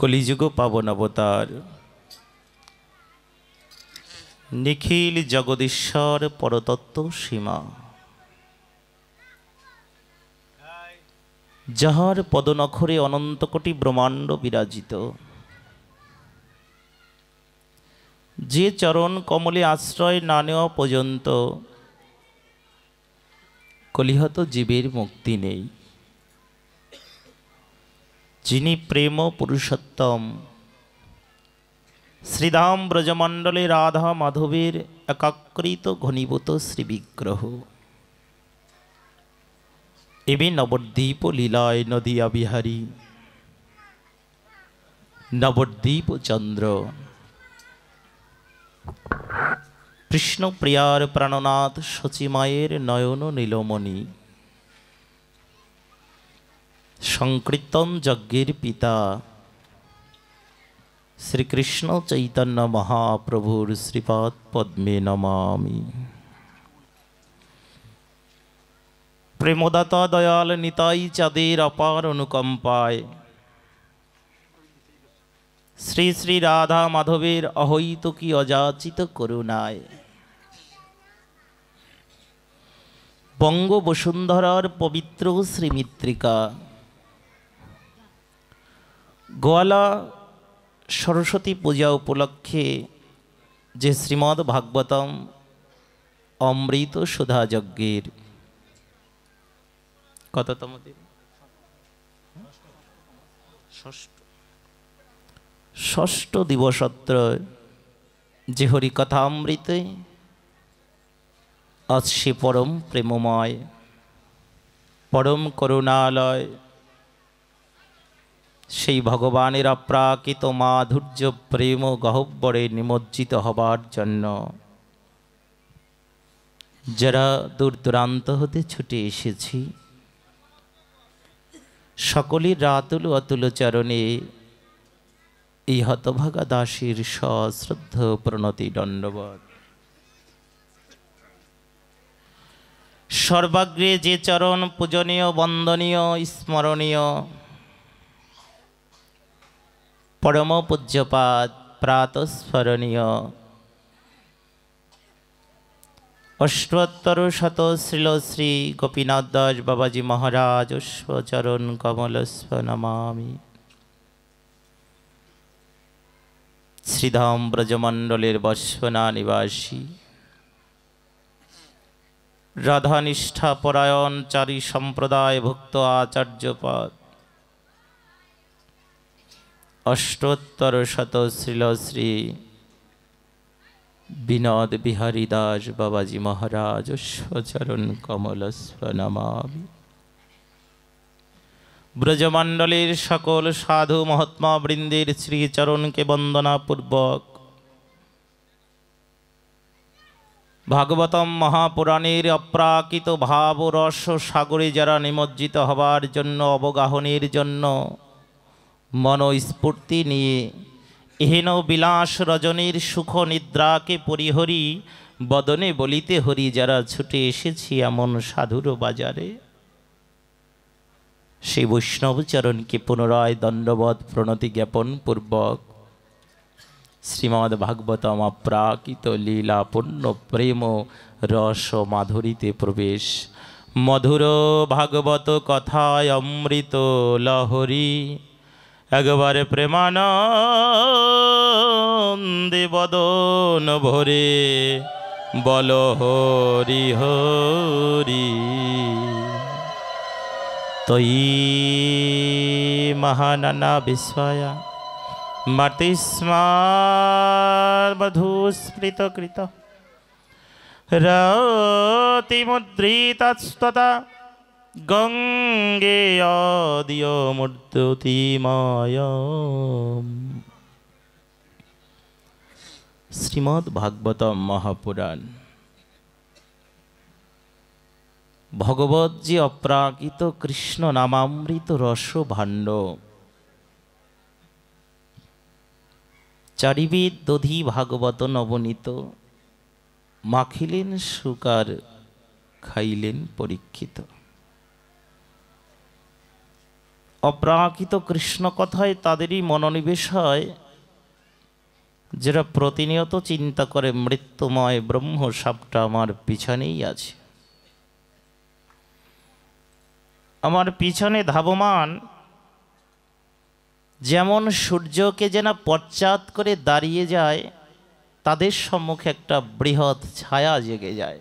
কলিযুগ পাবন অবতার নিখিল জগদীশ্বর পরতত্ত্ব সীমা যাহার পদনখরে অনন্তকোটি ব্রহ্মাণ্ড বিরাজিত যে চরণ কমলে আশ্রয় না নেওয়া পর্যন্ত কলিহত জীবের মুক্তি নেই যিনি প্রেম পুরুষোত্তম শ্রীধাম ব্রজমণ্ডলে রাধা মাধবের একাকৃত ঘনীভূত শ্রীবিগ্রহ এবে নবদ্বীপ লীলায় নদিয়া বিহারী নবদ্বীপ চন্দ্র কৃষ্ণপ্রিয়ার প্রাণনাথ শচিমায়ের নয়ন নীলমণি সংকীর্তন যজ্ঞের পিতা শ্রীকৃষ্ণ চৈতন্য মহাপ্রভুর শ্রীপাদ পদ্মে নমামি প্রেমদাতা দয়াল নিতাই চাঁদের অপার অনুকম্পায় শ্রী শ্রী রাধা মাধবের অহৈতুকী অযাচিত করুণায় বঙ্গবসুন্ধরার পবিত্র শ্রীমিত্রিকা গোয়ালা সরস্বতী পূজা উপলক্ষে যে শ্রীমদ ভাগবতম অমৃত সুধা যজ্ঞের কততম দিন ষষ্ঠ ষষ্ঠ দিবসত্র যে হরিকথামৃতে আজ সে পরম প্রেমময় পরম করুণালয় সেই ভগবানের অপ্রাকৃত মাধুর্য প্রেম গহব্বরে নিমজ্জিত হবার জন্য যারা দূর দূরান্ত হতে ছুটে এসেছি সকলের রাতুল অতুল চরণে এই হতভাগা দাসীর সশ্রদ্ধ প্রণতি দণ্ডবত সর্বাগ্রে যে চরণ পূজনীয় বন্দনীয় স্মরণীয় পরম পূজ্যপাদ প্রাতস্মরণীয় অষ্টোত্তর শত শ্রীলশ্রী গোপীনাথ দাস বাবাজি মহারাজ অশ্বচরণ কমলস্ব নমামি শ্রীধাম ব্রজমণ্ডলের বৎসনা নিবাসী পরায়ণ চারি সম্প্রদায় ভুক্ত আচার্যপাদ অষ্টোত্তর শত শ্রীল শ্রী বিনোদ বিহারী দাস বাবাজি মহারাজ স্বচরণ কমল নমামি ব্রজমণ্ডলীর সকল সাধু মহাত্মা বৃন্দের শ্রীচরণকে বন্দনাপূর্বক ভাগবতম মহাপুরাণের অপ্রাকৃত ভাব রস সাগরে যারা নিমজ্জিত হবার জন্য অবগাহনের জন্য মনস্ফূর্তি নিয়ে এহেন বিলাস রজনীর সুখ নিদ্রাকে পরিহরি বদনে বলিতে হরি যারা ছুটে এসেছি এমন সাধুর বাজারে সেই বৈষ্ণবচরণকে পুনরায় দণ্ডবধ প্রণতি জ্ঞাপন পূর্বক শ্রীমদ ভাগবতম অপ্রাকৃত লীলা পূর্ণ প্রেম রস মাধুরীতে প্রবেশ মধুর ভাগবত কথায় অমৃত লহরী একবারে প্রেমানন্দে বদন ভরে বল হরি হরি তৈ মহানানা বিস্ময়া কৃত রতিমুদ্রিতা গঙ্গেয়দিয়মূর্ততিমায়াম শ্রীমদ ভাগবত মহাপুরাণ ভগবত যে অপ্রাকৃত কৃষ্ণ নামামৃত রস ভাণ্ড চারিবিদ দধি ভাগবত নবনীত মাখিলেন সুকার খাইলেন পরীক্ষিত অপ্রাকৃত কৃষ্ণ কথায় তাদেরই মনোনিবেশ হয় যেটা প্রতিনিয়ত চিন্তা করে মৃত্যুময় ব্রহ্ম সাপটা আমার পিছনেই আছে আমার পিছনে ধাবমান যেমন সূর্যকে যেন পশ্চাৎ করে দাঁড়িয়ে যায় তাদের সম্মুখে একটা বৃহৎ ছায়া জেগে যায়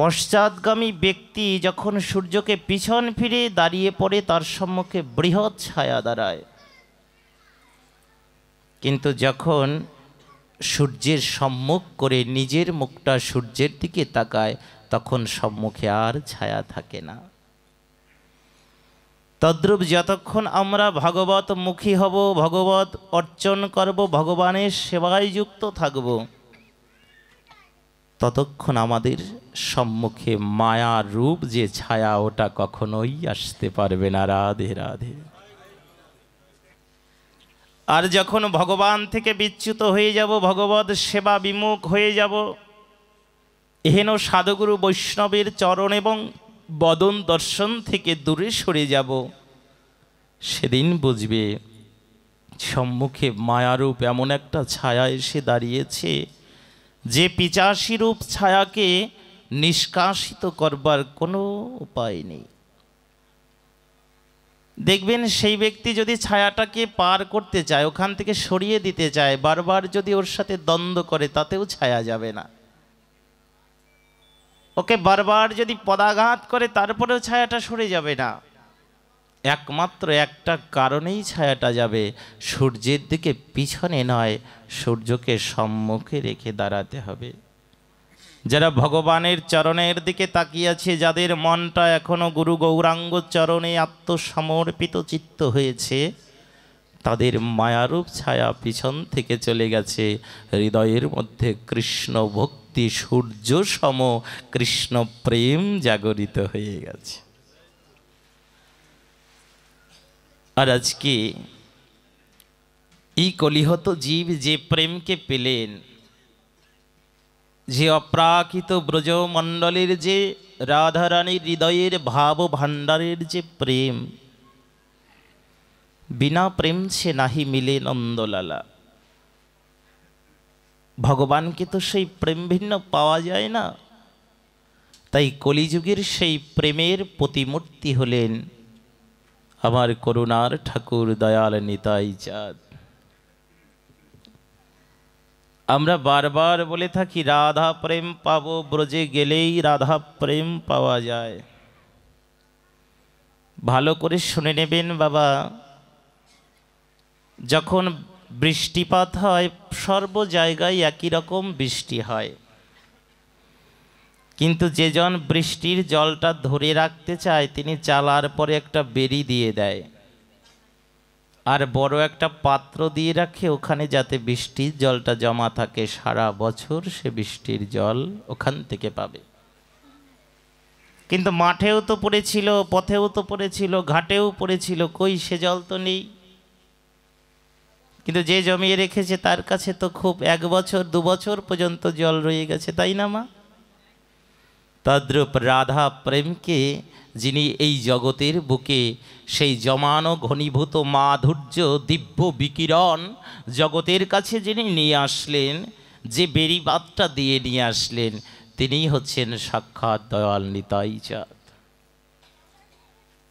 পশ্চাৎগামী ব্যক্তি যখন সূর্যকে পিছন ফিরে দাঁড়িয়ে পড়ে তার সম্মুখে বৃহৎ ছায়া দাঁড়ায় কিন্তু যখন সূর্যের সম্মুখ করে নিজের মুখটা সূর্যের দিকে তাকায় তখন সম্মুখে আর ছায়া থাকে না তদ্রূপ যতক্ষণ আমরা ভগবত মুখী হব ভগবত অর্চন করব ভগবানের সেবায় যুক্ত থাকবো ততক্ষণ আমাদের সম্মুখে মায়া রূপ যে ছায়া ওটা কখনোই আসতে পারবে না রাধে রাধে আর যখন ভগবান থেকে বিচ্যুত হয়ে যাব ভগবত সেবা বিমুখ হয়ে যাব এহেন সাধুগুরু বৈষ্ণবের চরণ এবং বদন দর্শন থেকে দূরে সরে যাব সেদিন বুঝবে সম্মুখে মায়ারূপ এমন একটা ছায়া এসে দাঁড়িয়েছে যে পিচাশি রূপ ছায়াকে নিষ্কাশিত করবার কোনো উপায় নেই দেখবেন সেই ব্যক্তি যদি ছায়াটাকে পার করতে চায় ওখান থেকে সরিয়ে দিতে চায় বারবার যদি ওর সাথে দ্বন্দ্ব করে তাতেও ছায়া যাবে না ওকে বারবার যদি পদাঘাত করে তারপরেও ছায়াটা সরে যাবে না একমাত্র একটা কারণেই ছায়াটা যাবে সূর্যের দিকে পিছনে নয় সূর্যকে সম্মুখে রেখে দাঁড়াতে হবে যারা ভগবানের চরণের দিকে তাকিয়াছে যাদের মনটা এখনও গুরু গৌরাঙ্গ চরণে আত্মসমর্পিত চিত্ত হয়েছে তাদের মায়ারূপ ছায়া পিছন থেকে চলে গেছে হৃদয়ের মধ্যে কৃষ্ণ ভক্তি সূর্য সম কৃষ্ণ প্রেম জাগরিত হয়ে গেছে আর আজকে এই কলিহত জীব যে প্রেমকে পেলেন যে অপ্রাকৃত ব্রজমণ্ডলের যে রাধারানীর হৃদয়ের ভাব ভাণ্ডারের যে প্রেম বিনা প্রেম সে নাহি মিলে নন্দলালা ভগবানকে তো সেই প্রেম ভিন্ন পাওয়া যায় না তাই কলিযুগের সেই প্রেমের প্রতিমূর্তি হলেন আমার করুণার ঠাকুর দয়াল নিতাই চাঁদ আমরা বারবার বলে থাকি রাধা প্রেম পাবো ব্রজে গেলেই রাধা প্রেম পাওয়া যায় ভালো করে শুনে নেবেন বাবা যখন বৃষ্টিপাত হয় সর্ব জায়গায় একই রকম বৃষ্টি হয় কিন্তু যেজন বৃষ্টির জলটা ধরে রাখতে চায় তিনি চালার পরে একটা বেরি দিয়ে দেয় আর বড় একটা পাত্র দিয়ে রাখে ওখানে যাতে বৃষ্টির জলটা জমা থাকে সারা বছর সে বৃষ্টির জল ওখান থেকে পাবে কিন্তু মাঠেও তো পড়েছিল পথেও তো পড়েছিল ঘাটেও পড়েছিল কই সে জল তো নেই কিন্তু যে জমিয়ে রেখেছে তার কাছে তো খুব এক বছর দু বছর পর্যন্ত জল রয়ে গেছে তাই না মা তদ্রুপ রাধা প্রেমকে যিনি এই জগতের বুকে সেই জমানো ঘনীভূত মাধুর্য দিব্য বিকিরণ জগতের কাছে যিনি নিয়ে আসলেন যে বেরিবাতটা দিয়ে নিয়ে আসলেন তিনিই হচ্ছেন সাক্ষাৎ দয়াল নিতাই চাঁদ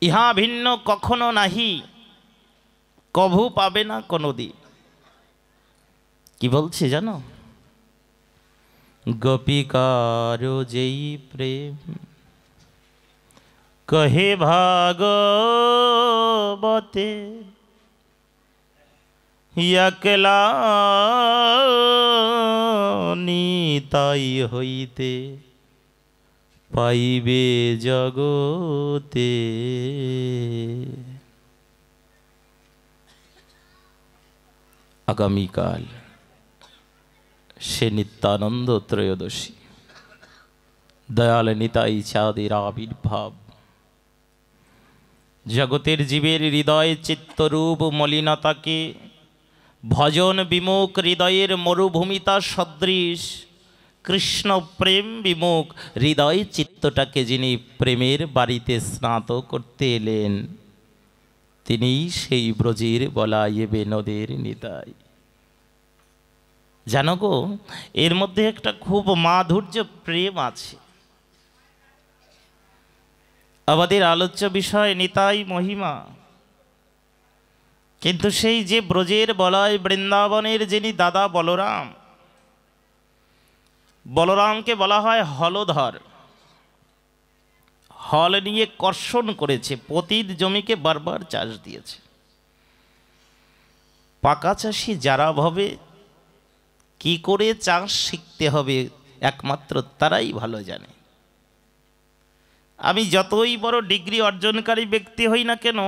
ইহা ভিন্ন কখনো নাহি কভু পাবে না কোনো দিন কি বলছে জানো गोपिकारो जयी प्रेम कहे भागवते यकलानिताई হইতে পাইবে জগতে আগামীকাল সে নিত্যানন্দ ত্রয়োদশী দয়াল নিতাই চাঁদের আবির্ভাব জগতের জীবের হৃদয় চিত্তরূপ মলিনতাকে ভজন বিমুখ হৃদয়ের মরুভূমিতা সদৃশ কৃষ্ণ প্রেম বিমুখ হৃদয় চিত্তটাকে যিনি প্রেমের বাড়িতে স্নাত করতে এলেন তিনি সেই ব্রজের বলা এবে নদের নিতাই জানো গো এর মধ্যে একটা খুব মাধুর্য প্রেম আছে আমাদের আলোচ্য বিষয় নিতাই মহিমা কিন্তু সেই যে ব্রজের বলয় বৃন্দাবনের যিনি দাদা বলরাম বলরামকে বলা হয় হলধর হল নিয়ে কর্ষণ করেছে পতিত জমিকে বারবার চাষ দিয়েছে পাকা চাষি যারা ভাবে কি করে চাষ শিখতে হবে একমাত্র তারাই ভালো জানে আমি যতই বড় ডিগ্রি অর্জনকারী ব্যক্তি হই না কেন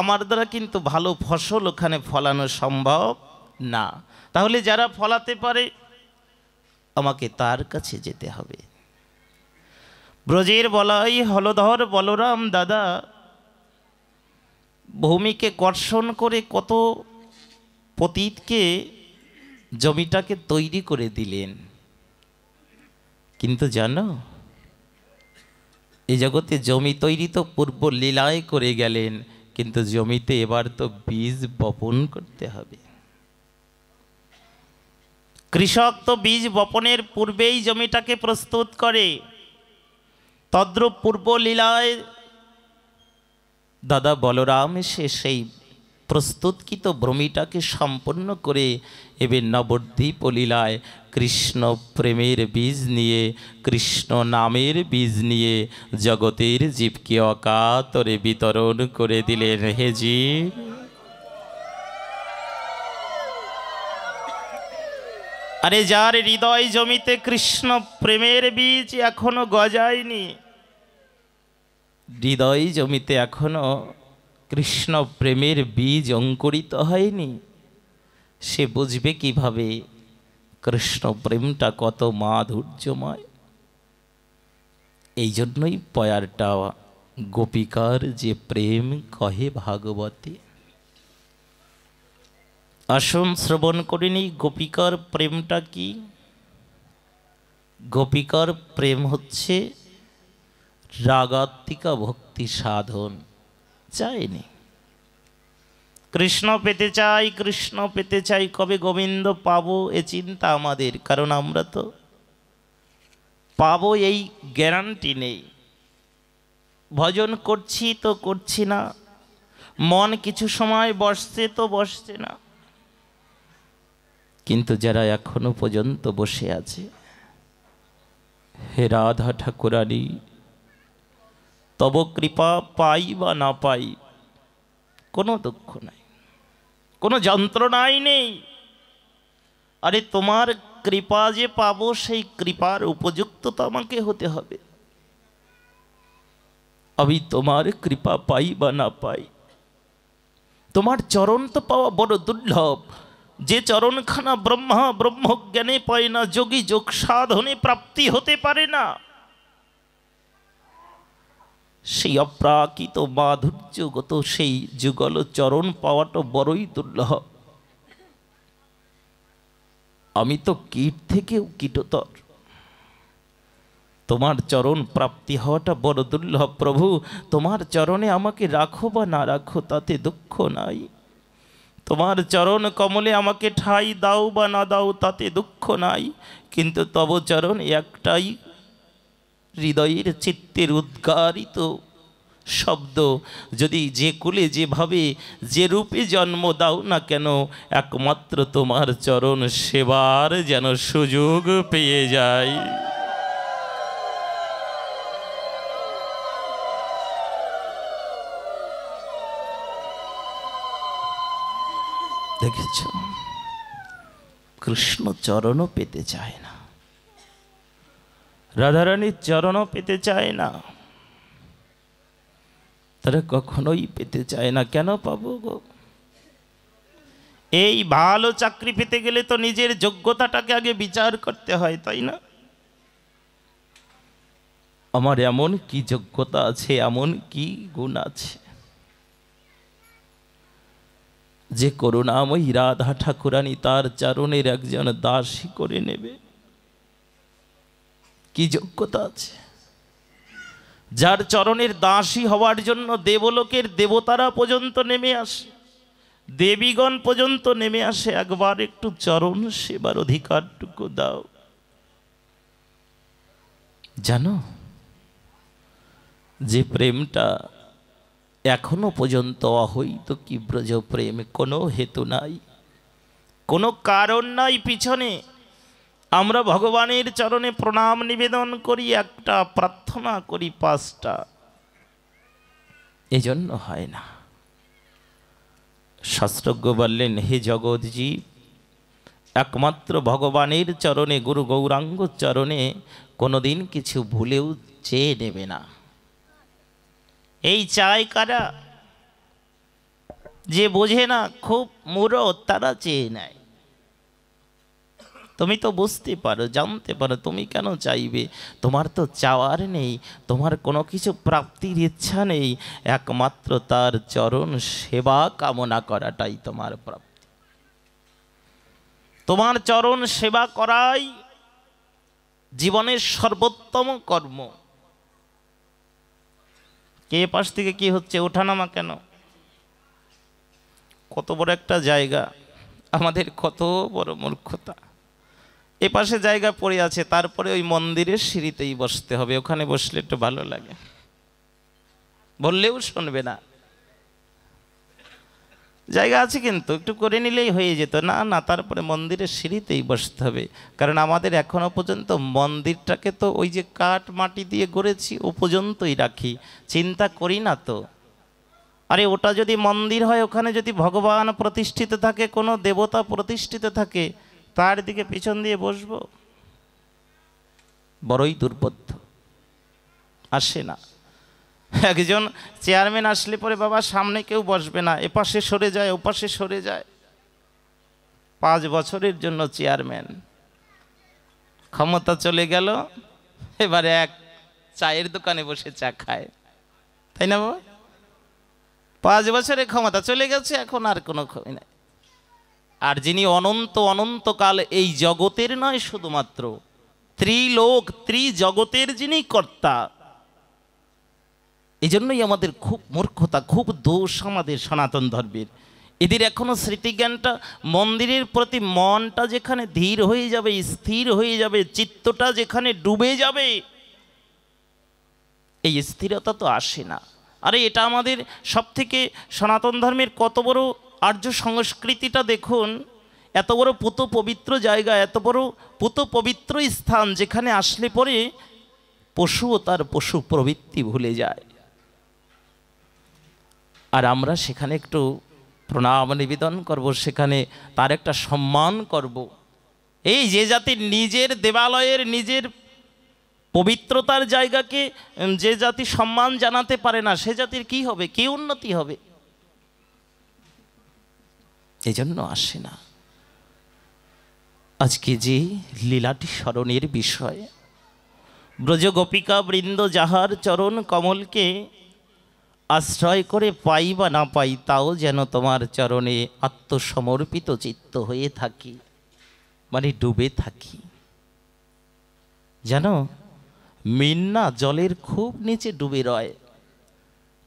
আমার দ্বারা কিন্তু ভালো ফসল ওখানে ফলানো সম্ভব না তাহলে যারা ফলাতে পারে আমাকে তার কাছে যেতে হবে ব্রজের বলাই হলধর বলরাম দাদা ভূমিকে কর্ষণ করে কত পতীতকে জমিটাকে তৈরি করে দিলেন কিন্তু জানো এই জগতে জমি তৈরি তো পূর্ব লীলায় করে গেলেন কিন্তু জমিতে এবার তো বীজ বপন করতে হবে কৃষক তো বীজ বপনের পূর্বেই জমিটাকে প্রস্তুত করে তদ্রুপ পূর্ব লীলায় দাদা বলরাম সে সেই প্রস্তুতকৃত ভ্রমিটাকে সম্পন্ন করে এবে নবদ্বীপ লীলায় কৃষ্ণ প্রেমের বীজ নিয়ে কৃষ্ণ নামের বীজ নিয়ে জগতের জীবকে অকাতরে বিতরণ করে দিলেন হে আরে যার হৃদয় জমিতে কৃষ্ণ প্রেমের বীজ এখনো গজায়নি হৃদয় জমিতে এখনো কৃষ্ণ প্রেমের বীজ অঙ্কুরিত হয়নি সে বুঝবে কিভাবে কৃষ্ণ প্রেমটা কত মাধুর্যময় এই জন্যই পয়ারটা গোপিকার যে প্রেম কহে ভাগবতী আসুন শ্রবণ করিনি গোপিকার প্রেমটা কি গোপিকার প্রেম হচ্ছে রাগাত্মিকা ভক্তি সাধন চাইনি কৃষ্ণ পেতে চাই কৃষ্ণ পেতে চাই কবে গোবিন্দ পাবো এ চিন্তা আমাদের কারণ আমরা তো পাবো এই গ্যারান্টি নেই ভজন করছি তো করছি না মন কিছু সময় বসছে তো বসছে না কিন্তু যারা এখনো পর্যন্ত বসে আছে হে রাধা ঠাকুরানী তব কৃপা পাই বা না পাই কোনো দুঃখ নাই কোনো যন্ত্রণাই নেই আরে তোমার কৃপা যে পাব সেই কৃপার উপযুক্ত তো আমাকে হতে হবে আমি তোমার কৃপা পাই বা না পাই তোমার চরণ তো পাওয়া বড় দুর্লভ যে চরণখানা ব্রহ্মা ব্রহ্মজ্ঞানে পায় না যোগী যোগ সাধনে প্রাপ্তি হতে পারে না সেই অপ্রাকৃত মাধুর্যগত সেই যুগল চরণ পাওয়াটা বড়ই দুর্লভ আমি তো কীট থেকেও কীটতর তোমার চরণ প্রাপ্তি হওয়াটা বড় দুর্লভ প্রভু তোমার চরণে আমাকে রাখো বা না রাখো তাতে দুঃখ নাই তোমার চরণ কমলে আমাকে ঠাই দাও বা না দাও তাতে দুঃখ নাই কিন্তু তব চরণ একটাই হৃদয়ের চিত্তের উদ্গারিত শব্দ যদি যে কুলে যেভাবে যে রূপে জন্ম দাও না কেন একমাত্র তোমার চরণ সেবার যেন সুযোগ পেয়ে যায় দেখেছ কৃষ্ণ চরণও পেতে চায় রাধারানীর চরণও পেতে চায় না তারা কখনোই পেতে চায় না কেন পাবো গো এই ভালো চাকরি পেতে গেলে তো নিজের যোগ্যতাটাকে আগে বিচার করতে হয় তাই না আমার এমন কি যোগ্যতা আছে এমন কি গুণ আছে যে করুণাময়ী রাধা ঠাকুরানি তার চারণের একজন দাসী করে নেবে কি যোগ্যতা আছে যার চরণের দাসী হওয়ার জন্য দেবলোকের দেবতারা পর্যন্ত নেমে আসে দেবীগণ পর্যন্ত নেমে আসে একবার একটু চরণ সেবার অধিকারটুকু দাও জানো যে প্রেমটা এখনো পর্যন্ত অহৈত কি ব্রজ প্রেম কোনো হেতু নাই কোনো কারণ নাই পিছনে আমরা ভগবানের চরণে প্রণাম নিবেদন করি একটা প্রার্থনা করি পাঁচটা এজন্য হয় না শাস্ত্রজ্ঞ বললেন হে জগৎজি একমাত্র ভগবানের চরণে গুরু গৌরাঙ্গ চরণে কোনোদিন কিছু ভুলেও চেয়ে নেবে না এই চায় কারা যে বোঝে না খুব মূর তারা চেয়ে নেয় তুমি তো বুঝতে পারো জানতে পারো তুমি কেন চাইবে তোমার তো চাওয়ার নেই তোমার কোনো কিছু প্রাপ্তির ইচ্ছা নেই একমাত্র তার চরণ সেবা কামনা করাটাই তোমার প্রাপ্তি তোমার চরণ সেবা করাই জীবনের সর্বোত্তম কর্ম কে পাশ থেকে কি হচ্ছে ওঠানামা কেন কত বড় একটা জায়গা আমাদের কত বড় মূর্খতা এ পাশে জায়গা পড়ে আছে তারপরে ওই মন্দিরের সিঁড়িতেই বসতে হবে ওখানে বসলে একটু ভালো লাগে বললেও শুনবে না জায়গা আছে কিন্তু একটু করে নিলেই হয়ে যেত না না তারপরে মন্দিরের সিঁড়িতেই বসতে হবে কারণ আমাদের এখনও পর্যন্ত মন্দিরটাকে তো ওই যে কাঠ মাটি দিয়ে গড়েছি ও পর্যন্তই রাখি চিন্তা করি না তো আরে ওটা যদি মন্দির হয় ওখানে যদি ভগবান প্রতিষ্ঠিত থাকে কোনো দেবতা প্রতিষ্ঠিত থাকে তার দিকে পিছন দিয়ে বসব বড়ই দুর্বোধ্য আসে না একজন চেয়ারম্যান আসলে পরে বাবা সামনে কেউ বসবে না এপাশে সরে যায় ওপাশে সরে যায় পাঁচ বছরের জন্য চেয়ারম্যান ক্ষমতা চলে গেল এবারে এক চায়ের দোকানে বসে চা খায় তাই না বাবা পাঁচ বছরের ক্ষমতা চলে গেছে এখন আর কোনো ক্ষয় নাই আর যিনি অনন্ত অনন্তকাল এই জগতের নয় শুধুমাত্র ত্রিলোক ত্রিজগতের যিনি কর্তা এই জন্যই আমাদের খুব মূর্খতা খুব দোষ আমাদের সনাতন ধর্মের এদের এখনও স্মৃতিজ্ঞানটা মন্দিরের প্রতি মনটা যেখানে ধীর হয়ে যাবে স্থির হয়ে যাবে চিত্তটা যেখানে ডুবে যাবে এই স্থিরতা তো আসে না আরে এটা আমাদের সবথেকে সনাতন ধর্মের কত বড় আর্য সংস্কৃতিটা দেখুন এত বড় পুত পবিত্র জায়গা এত বড় পুত পবিত্র স্থান যেখানে আসলে পরে পশুও তার পশু প্রবৃত্তি ভুলে যায় আর আমরা সেখানে একটু প্রণাম নিবেদন করব সেখানে তার একটা সম্মান করব এই যে জাতি নিজের দেবালয়ের নিজের পবিত্রতার জায়গাকে যে জাতি সম্মান জানাতে পারে না সে জাতির কি হবে কি উন্নতি হবে এজন্য আসে না আজকে যে লীলাটি স্মরণের বিষয় ব্রজগোপিকা বৃন্দ যাহার চরণ কমলকে আশ্রয় করে পাই বা না পাই তাও যেন তোমার চরণে আত্মসমর্পিত চিত্ত হয়ে থাকি মানে ডুবে থাকি যেন মিন্না জলের খুব নিচে ডুবে রয়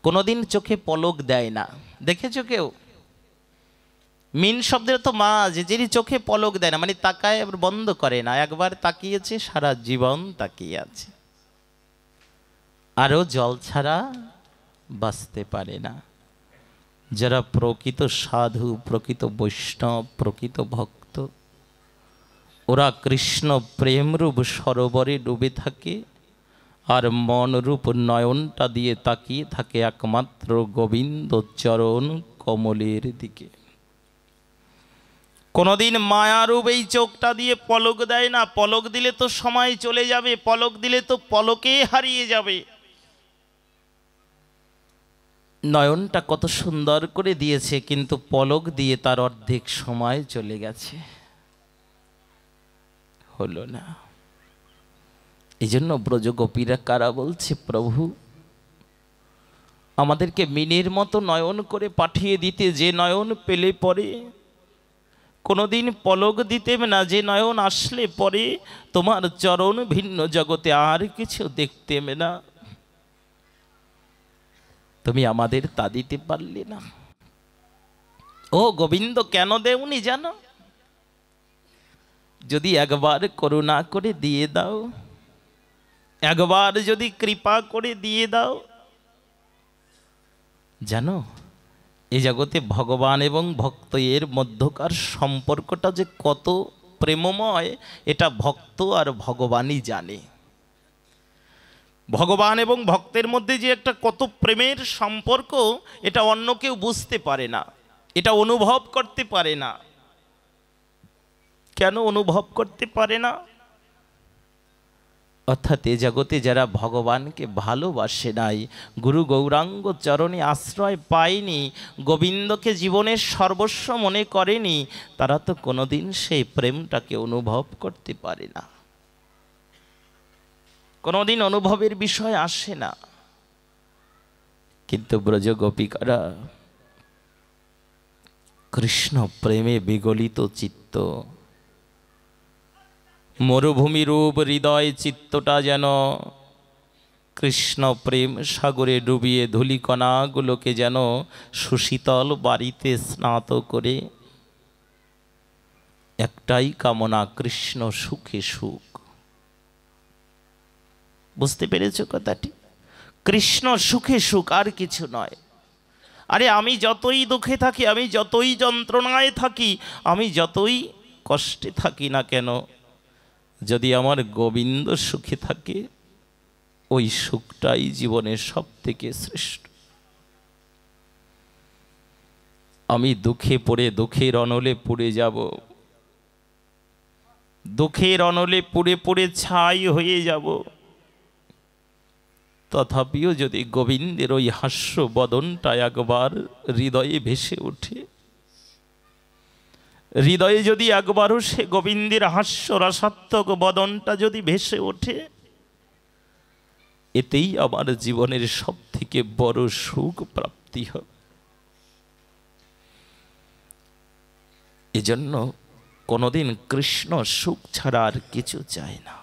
কোনোদিন চোখে পলক দেয় না দেখেছো কেউ মিন শব্দের তো মা যে যিনি চোখে পলক দেয় না মানে তাকায় আবার বন্ধ করে না একবার তাকিয়েছে সারা জীবন তাকিয়ে আছে আরও জল ছাড়া বাঁচতে পারে না যারা প্রকৃত সাধু প্রকৃত বৈষ্ণব প্রকৃত ভক্ত ওরা কৃষ্ণ প্রেমরূপ সরোবরে ডুবে থাকে আর মনরূপ নয়নটা দিয়ে তাকিয়ে থাকে একমাত্র গোবিন্দ চরণ কমলের দিকে কোনোদিন মায়ারূপ এই চোখটা দিয়ে পলক দেয় না পলক দিলে তো সময় চলে যাবে পলক দিলে তো পলকে হারিয়ে যাবে নয়নটা কত সুন্দর করে দিয়েছে কিন্তু পলক দিয়ে তার অর্ধেক সময় চলে গেছে হলো না এই জন্য ব্রজগোপীরা কারা বলছে প্রভু আমাদেরকে মিনের মতো নয়ন করে পাঠিয়ে দিতে যে নয়ন পেলে পরে কোনোদিন পলক দিতেম না যে নয়ন আসলে পরে তোমার চরণ ভিন্ন জগতে আর কিছু দেখতেম না তুমি আমাদের তা দিতে পারলে না ও গোবিন্দ কেন দেউনি জানো যদি একবার করুণা করে দিয়ে দাও একবার যদি কৃপা করে দিয়ে দাও জানো এ জগতে ভগবান এবং ভক্ত এর মধ্যকার সম্পর্কটা যে কত প্রেমময় এটা ভক্ত আর ভগবানই জানে ভগবান এবং ভক্তের মধ্যে যে একটা কত প্রেমের সম্পর্ক এটা অন্য কেউ বুঝতে পারে না এটা অনুভব করতে পারে না কেন অনুভব করতে পারে না অর্থাৎ এ জগতে যারা ভগবানকে ভালোবাসে নাই গুরু গৌরাঙ্গ চরণে আশ্রয় পায়নি গোবিন্দকে জীবনের সর্বস্ব মনে করেনি তারা তো কোনোদিন সেই প্রেমটাকে অনুভব করতে পারে না কোনোদিন অনুভবের বিষয় আসে না কিন্তু ব্রজগোপিকারা গোপিকারা কৃষ্ণ প্রেমে বিগলিত চিত্ত মরুভূমিরূপ হৃদয় চিত্তটা যেন কৃষ্ণ প্রেম সাগরে ডুবিয়ে ধুলিকণাগুলোকে যেন সুশীতল বাড়িতে স্নাত করে একটাই কামনা কৃষ্ণ সুখে সুখ বুঝতে পেরেছ কথাটি কৃষ্ণ সুখে সুখ আর কিছু নয় আরে আমি যতই দুঃখে থাকি আমি যতই যন্ত্রণায় থাকি আমি যতই কষ্টে থাকি না কেন যদি আমার গোবিন্দ সুখে থাকে ওই সুখটাই জীবনের সব থেকে শ্রেষ্ঠ আমি দুঃখে পড়ে দুঃখের অনলে পুড়ে যাব দুঃখের অনলে পুড়ে পুড়ে ছাই হয়ে যাব তথাপিও যদি গোবিন্দের ওই হাস্য বদনটা একবার হৃদয়ে ভেসে ওঠে হৃদয়ে যদি একবারও সে গোবিন্দের হাস্যরাসাত্মক বদনটা যদি ভেসে ওঠে এতেই আমার জীবনের সব থেকে বড় সুখ প্রাপ্তি হবে এজন্য কোনোদিন কৃষ্ণ সুখ ছাড়া আর কিছু চায় না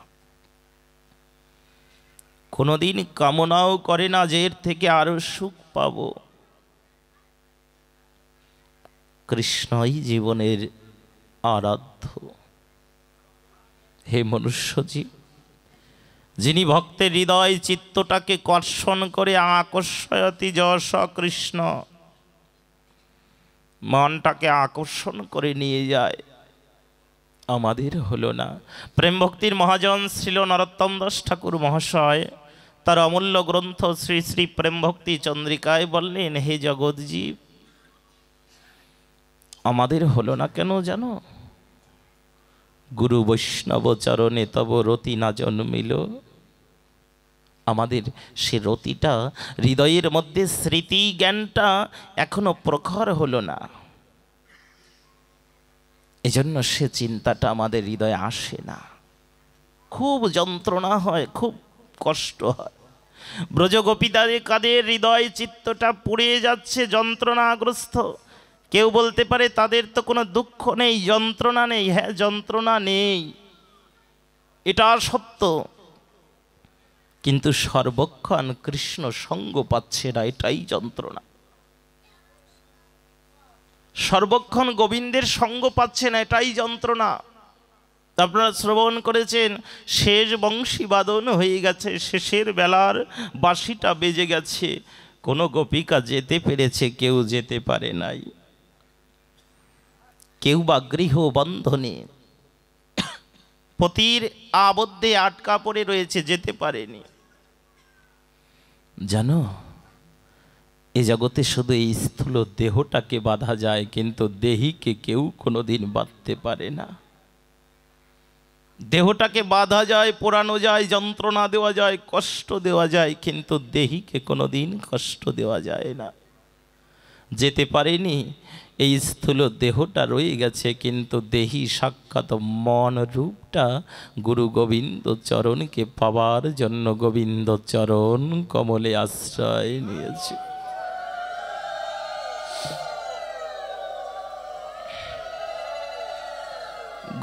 কোনোদিন কামনাও করে না যে এর থেকে আরও সুখ পাবো কৃষ্ণই জীবনের আরাধ্য হে মনুষ্যজীব যিনি ভক্তের হৃদয় চিত্তটাকে কর্ষণ করে আকর্ষয়তি যশ কৃষ্ণ মনটাকে আকর্ষণ করে নিয়ে যায় আমাদের হলো না প্রেম ভক্তির মহাজন শ্রীল নরোত্তম দাস ঠাকুর মহাশয় তার অমূল্য গ্রন্থ শ্রী শ্রী প্রেম ভক্তি চন্দ্রিকায় বললেন হে জগৎজীব আমাদের হলো না কেন জানো গুরু বৈষ্ণব চরণে তব রতি না জন্মিল আমাদের সে রতিটা হৃদয়ের মধ্যে স্মৃতি জ্ঞানটা এখনো প্রখর হলো না এজন্য সে চিন্তাটা আমাদের হৃদয়ে আসে না খুব যন্ত্রণা হয় খুব কষ্ট হয় ব্রজগোপীদারে কাদের হৃদয় চিত্তটা পুড়ে যাচ্ছে যন্ত্রণাগ্রস্ত কেউ বলতে পারে তাদের তো কোনো দুঃখ নেই যন্ত্রণা নেই হ্যাঁ যন্ত্রণা নেই এটা সত্য কিন্তু সর্বক্ষণ কৃষ্ণ সঙ্গ পাচ্ছে না এটাই যন্ত্রণা সর্বক্ষণ গোবিন্দের সঙ্গ পাচ্ছে না এটাই যন্ত্রণা আপনারা শ্রবণ করেছেন শেষ বংশী বাদন হয়ে গেছে শেষের বেলার বাঁশিটা বেজে গেছে কোনো গোপিকা যেতে পেরেছে কেউ যেতে পারে নাই কেউ বা গৃহ বন্ধনে পতির আবদ্ধে আটকা পড়ে রয়েছে যেতে পারেনি জানো এ জগতে শুধু এই স্থূল দেহটাকে বাধা যায় কিন্তু দেহিকে কেউ কোনোদিন বাঁধতে পারে না দেহটাকে বাধা যায় পোড়ানো যায় যন্ত্রণা দেওয়া যায় কষ্ট দেওয়া যায় কিন্তু দেহিকে কোনোদিন কষ্ট দেওয়া যায় না যেতে পারেনি এই স্থূল দেহটা রয়ে গেছে কিন্তু দেহি সাক্ষাৎ মন রূপটা গুরু গোবিন্দ চরণকে পাওয়ার জন্য গোবিন্দ চরণ কমলে আশ্রয় নিয়েছে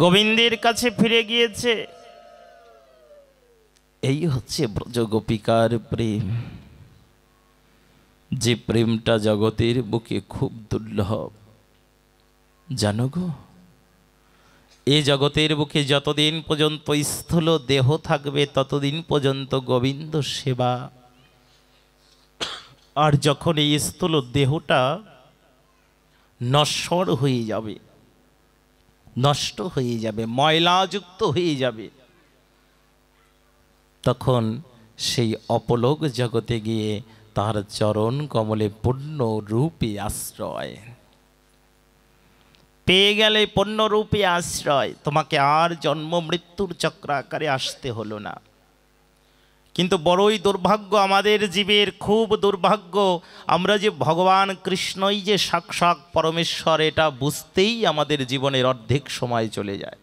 গোবিন্দের কাছে ফিরে গিয়েছে এই হচ্ছে ব্রজগোপিকার প্রেম যে প্রেমটা জগতের বুকে খুব দুর্লভ জানো গো এ জগতের বুকে যতদিন পর্যন্ত স্থূল দেহ থাকবে ততদিন পর্যন্ত গোবিন্দ সেবা আর যখন এই স্থূল দেহটা নশ্বর হয়ে যাবে নষ্ট হয়ে যাবে ময়লাযুক্ত হয়ে যাবে তখন সেই অপলোক জগতে গিয়ে তার চরণ কমলে পূর্ণ রূপে আশ্রয় পেয়ে গেলে পণ্যরূপে আশ্রয় তোমাকে আর জন্ম মৃত্যুর চক্রাকারে আসতে হলো না কিন্তু বড়ই দুর্ভাগ্য আমাদের জীবের খুব দুর্ভাগ্য আমরা যে ভগবান কৃষ্ণই যে সাক্ষাৎ পরমেশ্বর এটা বুঝতেই আমাদের জীবনের অর্ধেক সময় চলে যায়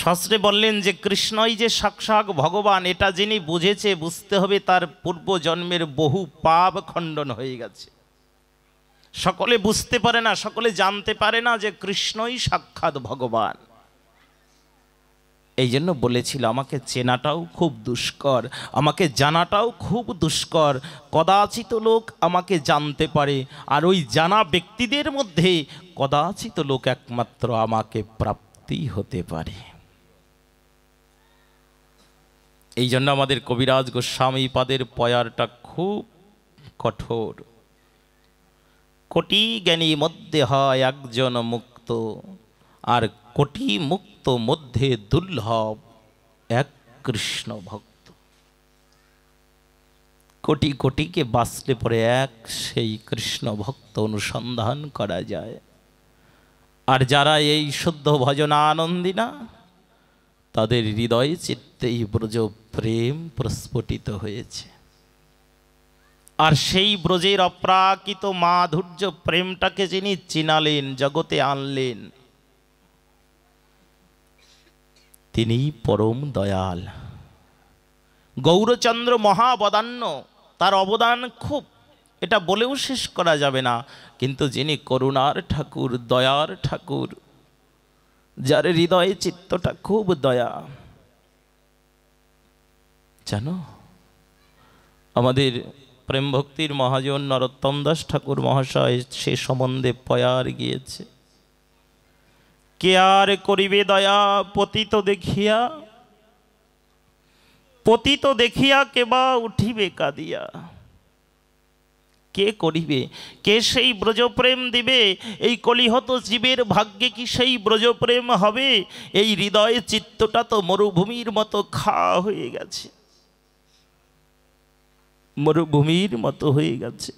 শাস্ত্রে বললেন যে কৃষ্ণই যে সাক্ষাৎ ভগবান এটা যিনি বুঝেছে বুঝতে হবে তার পূর্ব জন্মের বহু পাপ খণ্ডন হয়ে গেছে সকলে বুঝতে পারে না সকলে জানতে পারে না যে কৃষ্ণই সাক্ষাৎ ভগবান এই জন্য বলেছিল আমাকে চেনাটাও খুব দুষ্কর আমাকে জানাটাও খুব দুষ্কর কদাচিত লোক আমাকে জানতে পারে আর ওই জানা ব্যক্তিদের মধ্যে কদাচিত লোক একমাত্র আমাকে প্রাপ্তি হতে পারে এই জন্য আমাদের কবিরাজ গোস্বামী পাদের পয়ারটা খুব কঠোর কোটি জ্ঞানী মধ্যে হয় একজন মুক্ত আর কোটি মুক্ত মধ্যে দুর্লভ এক কৃষ্ণ ভক্ত কোটি কোটিকে বাঁচলে পরে এক সেই কৃষ্ণ ভক্ত অনুসন্ধান করা যায় আর যারা এই শুদ্ধ ভজন আনন্দী না তাদের হৃদয় চিত্তেই ব্রজ প্রেম প্রস্ফুটিত হয়েছে আর সেই ব্রজের অপ্রাকৃত মাধুর্য প্রেমটাকে যিনি চিনালেন জগতে আনলেন তিনি পরম দয়াল গৌরচন্দ্র মহাবদান্য তার অবদান খুব এটা বলেও শেষ করা যাবে না কিন্তু যিনি করুণার ঠাকুর দয়ার ঠাকুর যার হৃদয়ে চিত্তটা খুব দয়া জানো আমাদের প্রেম ভক্তির মহাজন নরোত্তম দাস ঠাকুর মহাশয় সে সম্বন্ধে পয়ার গিয়েছে কে আর করিবে দয়া পতিত দেখিয়া পতিত দেখিয়া কেবা উঠিবে কাঁদিয়া কে করিবে কে সেই ব্রজপ্রেম দিবে এই কলিহত জীবের ভাগ্যে কি সেই ব্রজপ্রেম হবে এই হৃদয়ে চিত্তটা তো মরুভূমির মতো খা হয়ে গেছে মরুভূমির মতো হয়ে গেছে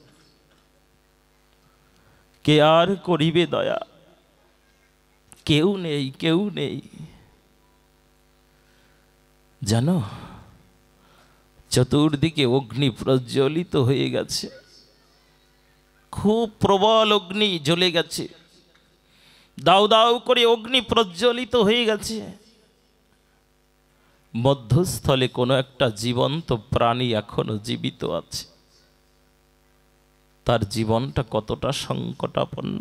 কে আর করিবে দয়া কেউ নেই কেউ নেই জানো চতুর্দিকে অগ্নি প্রজ্বলিত হয়ে গেছে খুব প্রবল অগ্নি জ্বলে গেছে দাউ দাউ করে অগ্নি প্রজ্বলিত হয়ে গেছে মধ্যস্থলে কোনো একটা জীবন্ত প্রাণী এখনো জীবিত আছে তার জীবনটা কতটা সংকটাপন্ন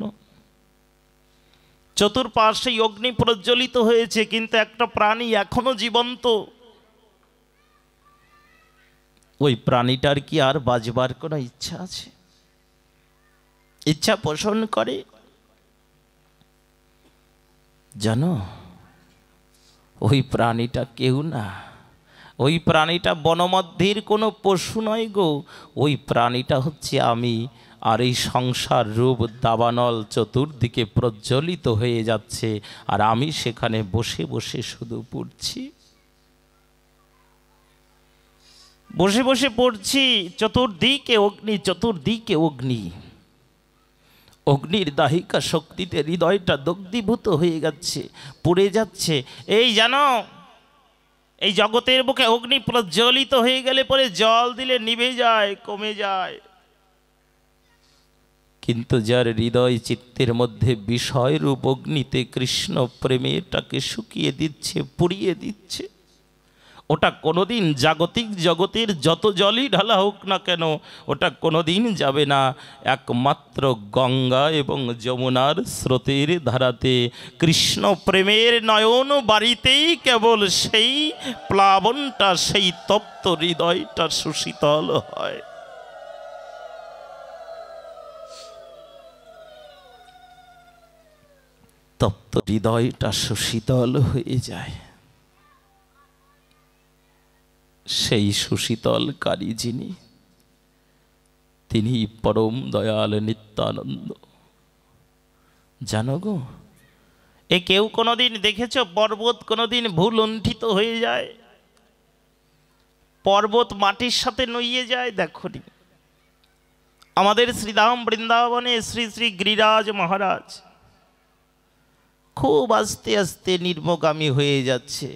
চতুর্পাশেই অগ্নি প্রজ্বলিত হয়েছে কিন্তু একটা প্রাণী এখনো জীবন্ত ওই প্রাণীটার কি আর বাজবার কোনো ইচ্ছা আছে ইচ্ছা পোষণ করে জানো ওই প্রাণীটা কেউ না ওই প্রাণীটা বনমধ্যের কোনো পশু নয় গো ওই প্রাণীটা হচ্ছে আমি আর এই সংসার রূপ দাবানল চতুর্দিকে প্রজ্বলিত হয়ে যাচ্ছে আর আমি সেখানে বসে বসে শুধু পড়ছি বসে বসে পড়ছি চতুর্দিকে অগ্নি চতুর্দিকে অগ্নি অগ্নির দাহিকা শক্তিতে হৃদয়টা দগ্ধীভূত হয়ে যাচ্ছে পুড়ে যাচ্ছে এই জানো এই জগতের বুকে অগ্নি প্রজ্বলিত হয়ে গেলে পরে জল দিলে নিভে যায় কমে যায় কিন্তু যার হৃদয় চিত্তের মধ্যে বিষয়রূপ অগ্নিতে কৃষ্ণ প্রেমে শুকিয়ে দিচ্ছে পুড়িয়ে দিচ্ছে ওটা কোনো দিন জাগতিক জগতের যত জলই ঢালা হোক না কেন ওটা কোনো দিন যাবে না একমাত্র গঙ্গা এবং যমুনার স্রোতের ধারাতে কৃষ্ণ প্রেমের নয়ন বাড়িতেই কেবল সেই প্লাবনটা সেই তপ্ত হৃদয়টা সুশীতল হয় তপ্ত হৃদয়টা সুশীতল হয়ে যায় সেই সুশীতলকারী যিনি তিনি পরম দয়াল নিত্যানন্দ জানো গো এ কেউ কোনোদিন দেখেছ পর্বত কোনোদিন ভুল লুণ্ঠিত হয়ে যায় পর্বত মাটির সাথে নইয়ে যায় দেখো আমাদের শ্রীধাম বৃন্দাবনে শ্রী শ্রী গিরিরাজ মহারাজ খুব আস্তে আস্তে নির্মগামী হয়ে যাচ্ছে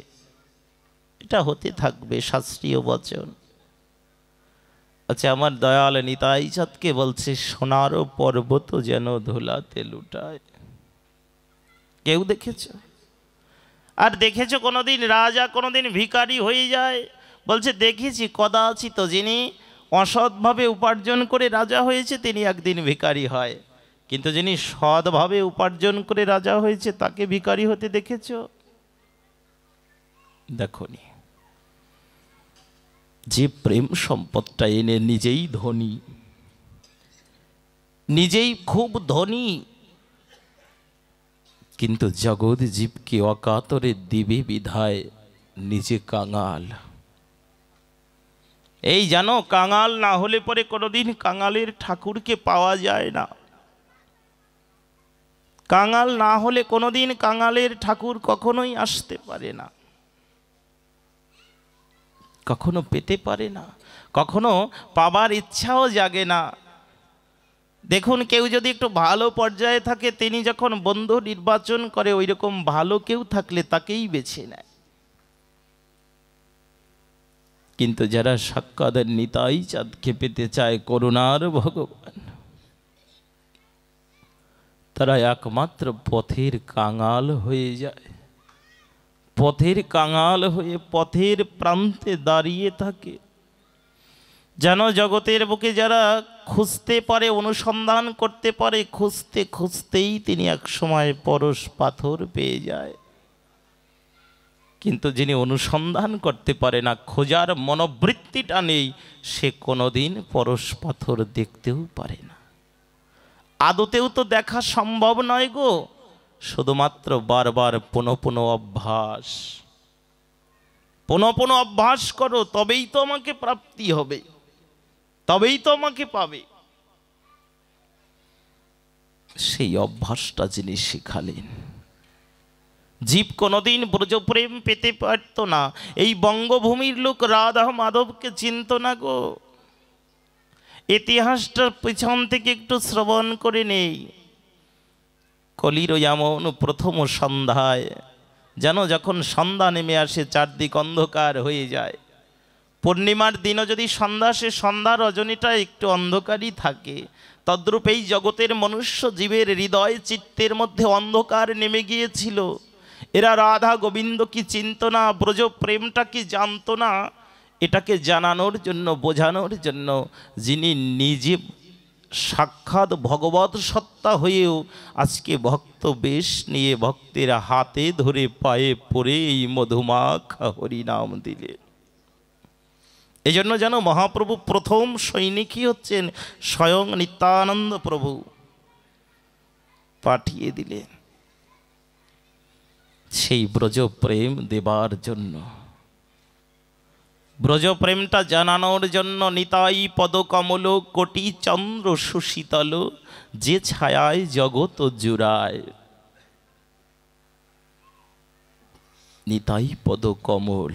এটা হতে থাকবে শাস্ত্রীয় বচন আচ্ছা আমার দয়াল নিতাই চাঁদকে বলছে সোনারও পর্বত যেন ধুলাতে লুটায় কেউ দেখেছ আর দেখেছো কোনোদিন রাজা কোনোদিন ভিকারি হয়ে যায় বলছে দেখেছি কদাচিত যিনি অসৎভাবে উপার্জন করে রাজা হয়েছে তিনি একদিন ভিকারি হয় কিন্তু যিনি সৎভাবে উপার্জন করে রাজা হয়েছে তাকে ভিকারি হতে দেখেছ দেখনি যে প্রেম সম্পদটা এনে নিজেই ধনী নিজেই খুব ধনী কিন্তু জগৎ জীবকে অকাতরে দিবে বিধায় নিজে কাঙাল এই জানো কাঙাল না হলে পরে কোনোদিন কাঙালের ঠাকুরকে পাওয়া যায় না কাঙাল না হলে কোনোদিন কাঙালের ঠাকুর কখনোই আসতে পারে না কখনো পেতে পারে না কখনো পাবার ইচ্ছাও জাগে না দেখুন কেউ যদি একটু ভালো পর্যায়ে থাকে তিনি যখন বন্ধু নির্বাচন করে ওই রকম ভালো কেউ থাকলে তাকেই বেছে নেয় কিন্তু যারা সাক্ষাৎ নিতাই চাঁদকে পেতে চায় করুণার ভগবান তারা একমাত্র পথের কাঙাল হয়ে যায় পথের কাঙাল হয়ে পথের প্রান্তে দাঁড়িয়ে থাকে যেন জগতের বুকে যারা খুঁজতে পারে অনুসন্ধান করতে পারে খুঁজতে খুঁজতেই তিনি একসময় পরশ পাথর পেয়ে যায় কিন্তু যিনি অনুসন্ধান করতে পারে না খোঁজার মনোবৃত্তিটা নেই সে কোনোদিন পরশ পাথর দেখতেও পারে না আদতেও তো দেখা সম্ভব নয় গো শুধুমাত্র বারবার পুনঃ পুনঃ অভ্যাস পুনঃ পুনঃ অভ্যাস করো তবেই তো আমাকে প্রাপ্তি হবে তবেই তো আমাকে পাবে সেই অভ্যাসটা যিনি শেখালেন জীব কোনোদিন ব্রজপ্রেম পেতে পারত না এই বঙ্গভূমির লোক রাধা মাধবকে চিনত না গো ইতিহাসটার পিছন থেকে একটু শ্রবণ করে নেই কলির এমন প্রথম সন্ধ্যায় যেন যখন সন্ধ্যা নেমে আসে চারদিক অন্ধকার হয়ে যায় পূর্ণিমার দিনও যদি সন্ধ্যা সে সন্ধ্যা রজনীটা একটু অন্ধকারই থাকে তদ্রূপ এই জগতের মনুষ্য জীবের হৃদয় চিত্তের মধ্যে অন্ধকার নেমে গিয়েছিল এরা রাধা গোবিন্দ কি চিনত না ব্রজ প্রেমটা কি জানত না এটাকে জানানোর জন্য বোঝানোর জন্য যিনি নিজে সাক্ষাৎ ভগবত সত্তা হয়েও আজকে ভক্ত বেশ নিয়ে ভক্তের হাতে ধরে পায়ে পড়ে এই মধুমাখা হরিনাম দিলে জন্য যেন মহাপ্রভু প্রথম সৈনিকই হচ্ছেন স্বয়ং নিত্যানন্দ প্রভু পাঠিয়ে দিলেন সেই ব্রজ প্রেম দেবার জন্য ব্রজপ্রেমটা জানানোর জন্য নিতাই পদকমল কোটি চন্দ্র সুশীতল যে ছায়ায় জগৎ জুড়ায় নিতাই পদ কমল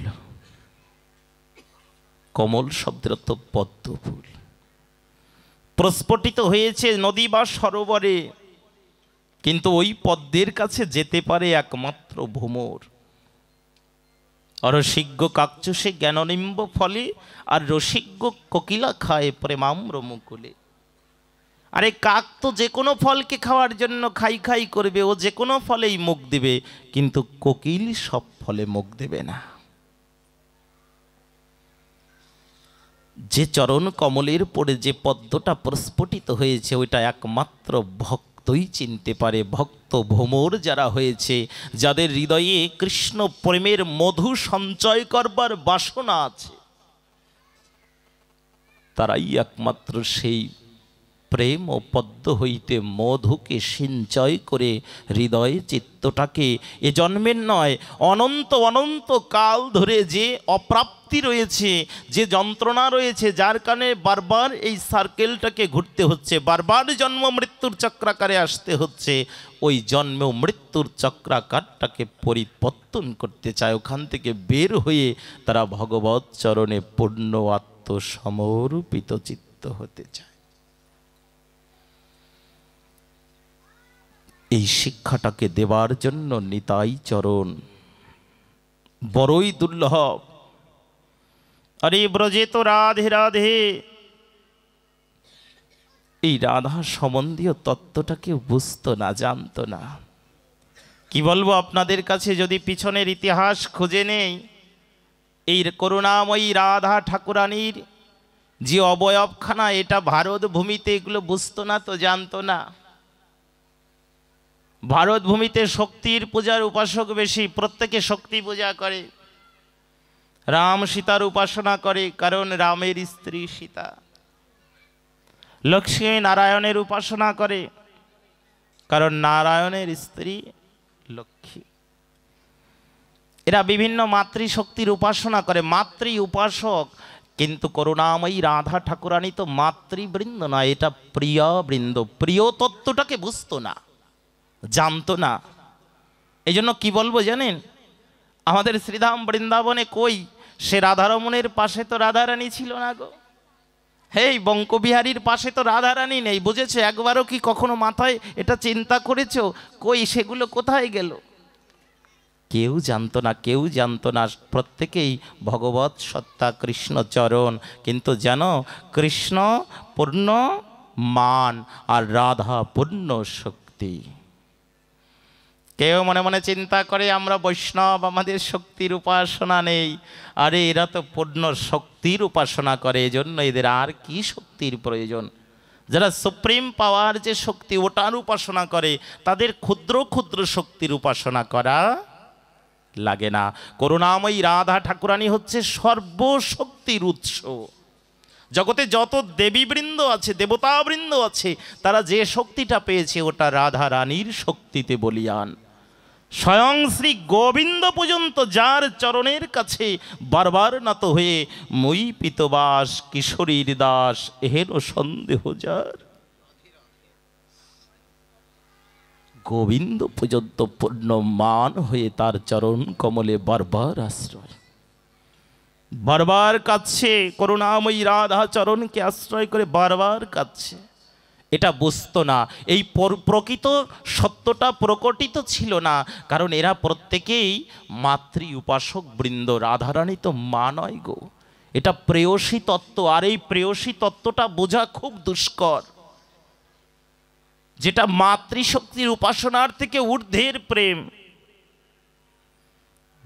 পদ্ম পদ্মফুল প্রস্ফুটিত হয়েছে নদী বা সরোবরে কিন্তু ওই পদ্মের কাছে যেতে পারে একমাত্র ভ্রমর অরসিজ্ঞ কাকচুষে জ্ঞাননিম্ব ফলে আর রসিজ্ঞ কোকিলা খায় প্রেমাম্র মুকুলে আরে কাক তো যে কোনো ফলকে খাওয়ার জন্য খাই খাই করবে ও যে কোনো ফলেই মুখ দেবে কিন্তু কোকিল সব ফলে মুখ দেবে না যে চরণ কমলের পরে যে পদ্মটা প্রস্ফুটিত হয়েছে ওইটা একমাত্র ভক্ত ভক্তই চিনতে পারে ভক্ত ভ্রমর যারা হয়েছে যাদের হৃদয়ে কৃষ্ণ প্রেমের মধু সঞ্চয় করবার বাসনা আছে তারাই একমাত্র সেই প্রেম ও পদ্ম হইতে মধুকে সিঞ্চয় করে হৃদয় চিত্তটাকে এ জন্মের নয় অনন্ত অনন্ত কাল ধরে যে অপ্রাপ্তি রয়েছে যে যন্ত্রণা রয়েছে যার কারণে বারবার এই সার্কেলটাকে ঘুরতে হচ্ছে বারবার জন্ম মৃত্যুর চক্রাকারে আসতে হচ্ছে ওই জন্মেও মৃত্যুর চক্রাকারটাকে পরিবর্তন করতে চায় ওখান থেকে বের হয়ে তারা ভগবৎ চরণে পূর্ণ আত্মসমর্পিত চিত্ত হতে চায় এই শিক্ষাটাকে দেওয়ার জন্য নিতাই চরণ বড়ই দুর্লভ আরে ব্রজে তো রাধে রাধে এই রাধা সম্বন্ধীয় তত্ত্বটাকে বুঝত না জানতো না কি বলবো আপনাদের কাছে যদি পিছনের ইতিহাস খুঁজে নেই এই করুণাময়ী রাধা ঠাকুরানীর যে অবয়বখানা এটা ভারত ভূমিতে এগুলো বুঝতো না তো জানতো না ভারত ভূমিতে শক্তির পূজার উপাসক বেশি প্রত্যেকে শক্তি পূজা করে রাম সীতার উপাসনা করে কারণ রামের স্ত্রী সীতা লক্ষ্মী নারায়ণের উপাসনা করে কারণ নারায়ণের স্ত্রী লক্ষ্মী এরা বিভিন্ন মাতৃশক্তির উপাসনা করে মাতৃ উপাসক কিন্তু করুণাময়ী রাধা ঠাকুরানি তো মাতৃবৃন্দ না এটা প্রিয় বৃন্দ প্রিয় তত্ত্বটাকে বুঝতো না জানতো না এই জন্য কী বলবো জানেন আমাদের শ্রীধাম বৃন্দাবনে কই সে রাধারমণের পাশে তো রাধারানী ছিল না গো হেই বঙ্কবিহারীর পাশে তো রাধারানী নেই বুঝেছো একবারও কি কখনো মাথায় এটা চিন্তা করেছ কই সেগুলো কোথায় গেল কেউ জানতো না কেউ জানতো না প্রত্যেকেই ভগবত সত্তা কৃষ্ণচরণ কিন্তু যেন কৃষ্ণ পূর্ণ মান আর রাধা পূর্ণ শক্তি কেউ মনে মনে চিন্তা করে আমরা বৈষ্ণব আমাদের শক্তির উপাসনা নেই আরে এরা তো পূর্ণ শক্তির উপাসনা করে এজন্য এদের আর কি শক্তির প্রয়োজন যারা সুপ্রিম পাওয়ার যে শক্তি ওটার উপাসনা করে তাদের ক্ষুদ্র ক্ষুদ্র শক্তির উপাসনা করা লাগে না করুণাময়ী রাধা ঠাকুরানী হচ্ছে সর্বশক্তির উৎস জগতে যত দেবীবৃন্দ আছে দেবতাবৃন্দ আছে তারা যে শক্তিটা পেয়েছে ওটা রাধা রানীর শক্তিতে বলিয়ান স্বয়ং শ্রী গোবিন্দ পর্যন্ত যার চরণের কাছে বারবার নত হয়ে মুই পিতবাস কিশোরীর দাস এহেন সন্দেহ যার গোবিন্দ পর্যন্ত পূর্ণ মান হয়ে তার চরণ কমলে বারবার আশ্রয় বারবার কাছে করুণাময়ী রাধা চরণকে আশ্রয় করে বারবার কাঁদছে এটা বুঝতো না এই প্রকৃত সত্যটা প্রকটিত ছিল না কারণ এরা প্রত্যেকেই মাতৃ উপাসক বৃন্দ রাধারানী তো মা নয় গো এটা প্রেয়সী তত্ত্ব আর এই প্রেয়সী তত্ত্বটা বোঝা খুব দুষ্কর যেটা মাতৃশক্তির উপাসনার থেকে ঊর্ধ্বের প্রেম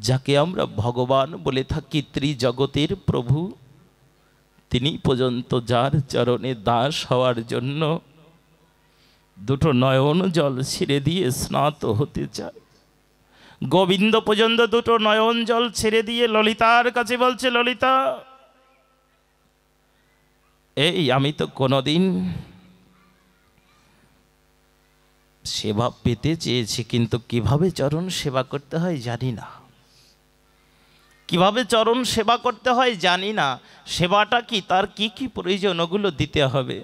যাকে আমরা ভগবান বলে থাকি ত্রিজগতের প্রভু তিনি পর্যন্ত যার চরণে দাস হওয়ার জন্য দুটো নয়ন জল ছেড়ে দিয়ে স্নাত হতে চায় গোবিন্দ পর্যন্ত দুটো নয়ন জল ছেড়ে দিয়ে ললিতার কাছে বলছে ললিতা এই আমি তো কোনোদিন সেবা পেতে চেয়েছি কিন্তু কিভাবে চরণ সেবা করতে হয় জানি না কিভাবে চরণ সেবা করতে হয় জানি না সেবাটা কি তার কি কি প্রয়োজন ওগুলো দিতে হবে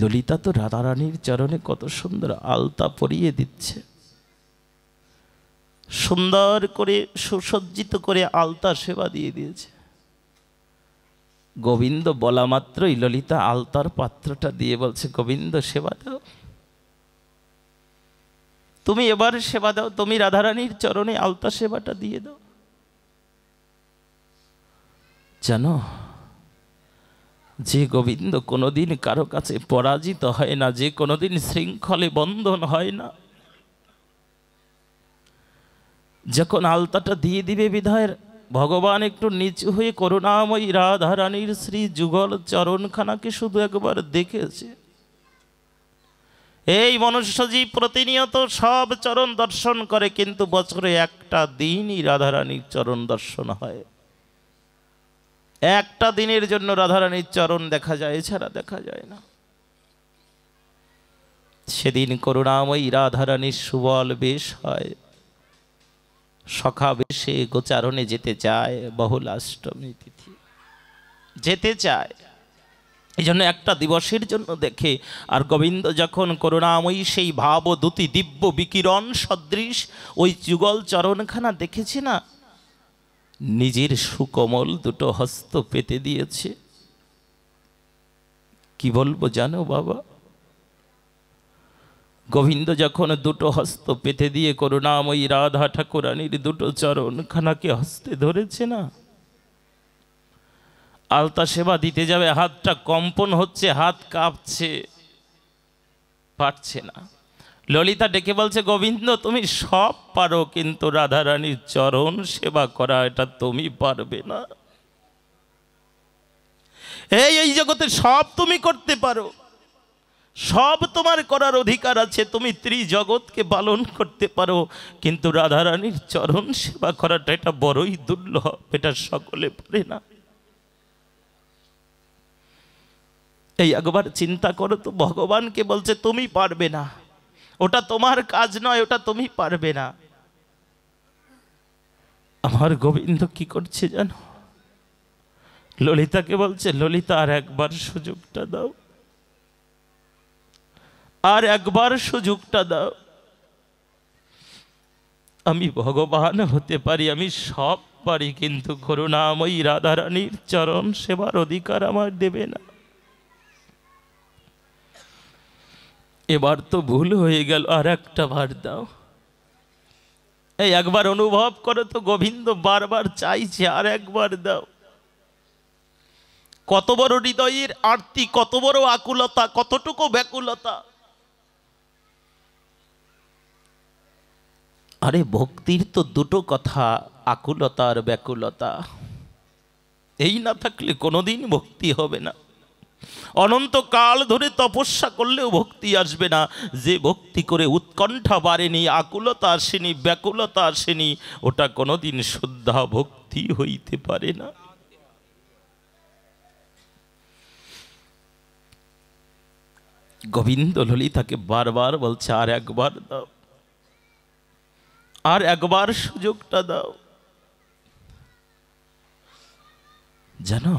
ললিতা তো রাধারানীর চরণে কত সুন্দর আলতা পরিয়ে দিচ্ছে সুন্দর করে সুসজ্জিত করে আলতা সেবা দিয়ে দিয়েছে গোবিন্দ বলা মাত্রই ললিতা আলতার পাত্রটা দিয়ে বলছে গোবিন্দ সেবা দাও তুমি এবার সেবা দাও তুমি রাধারানীর চরণে আলতা সেবাটা দিয়ে দাও জানো যে গোবিন্দ কোনোদিন কারো কাছে পরাজিত হয় না যে কোনোদিন শৃঙ্খলে বন্ধন হয় না যখন আলতাটা দিয়ে দিবে বিধায়ের ভগবান একটু নিচু হয়ে করুণাময়ী রাধারানীর শ্রী যুগল চরণখানাকে শুধু একবার দেখেছে এই মনুষ্যজীব প্রতিনিয়ত সব চরণ দর্শন করে কিন্তু বছরে একটা দিনই রাধারানীর চরণ দর্শন হয় একটা দিনের জন্য রাধারানীর চরণ দেখা যায় এছাড়া দেখা যায় না সেদিন করুণাময়ী রাধারানীর সুবল বেশ হয় সখা বেশে গোচারণে যেতে চায় বহুলাষ্টমী তিথি যেতে চায় এই জন্য একটা দিবসের জন্য দেখে আর গোবিন্দ যখন করুণাময়ী সেই ভাব দুটি দিব্য বিকিরণ সদৃশ ওই যুগল চরণখানা দেখেছি না নিজের সুকমল দুটো হস্ত পেতে দিয়েছে কি বলবো জানো বাবা গোবিন্দ যখন দুটো হস্ত পেতে দিয়ে করুণাময়ী রাধা ঠাকুরানির দুটো চরণখানাকে হস্তে ধরেছে না আলতা সেবা দিতে যাবে হাতটা কম্পন হচ্ছে হাত কাঁপছে পারছে না ললিতা ডেকে বলছে গোবিন্দ তুমি সব পারো কিন্তু রাধারানীর চরণ সেবা করা এটা তুমি পারবে না এই এই জগতে সব তুমি করতে পারো সব তোমার করার অধিকার আছে তুমি ত্রিজগৎকে পালন করতে পারো কিন্তু রাধারানীর চরণ সেবা করাটা এটা বড়ই দুর্লভ এটা সকলে পারে না এই একবার চিন্তা করো তো ভগবানকে বলছে তুমি পারবে না ওটা তোমার কাজ নয় ওটা তুমি পারবে না আমার গোবিন্দ কি করছে জানো ললিতাকে বলছে ললিতা আর একবার সুযোগটা দাও আর একবার সুযোগটা দাও আমি ভগবান হতে পারি আমি সব পারি কিন্তু করুণাময়ী রাধারানীর চরণ সেবার অধিকার আমার দেবে না এবার তো ভুল হয়ে গেল আর একটা ভার দাও এই একবার অনুভব করো তো গোবিন্দ বারবার চাইছে আর একবার দাও কত বড় হৃদয়ের আরতি কত বড় আকুলতা কতটুকু ব্যাকুলতা আরে ভক্তির তো দুটো কথা আকুলতা আর ব্যাকুলতা এই না থাকলে কোনোদিন ভক্তি হবে না অনন্তকাল ধরে তপস্যা করলেও ভক্তি আসবে না যে ভক্তি করে উৎকণ্ঠা বাড়েনি আকুলতা আসেনি ব্যাকুলতা আসেনি ওটা কোনোদিন শুদ্ধা ভক্তি হইতে পারে না গোবিন্দ ললিতাকে বারবার বলছে আর একবার দাও আর একবার সুযোগটা দাও জানো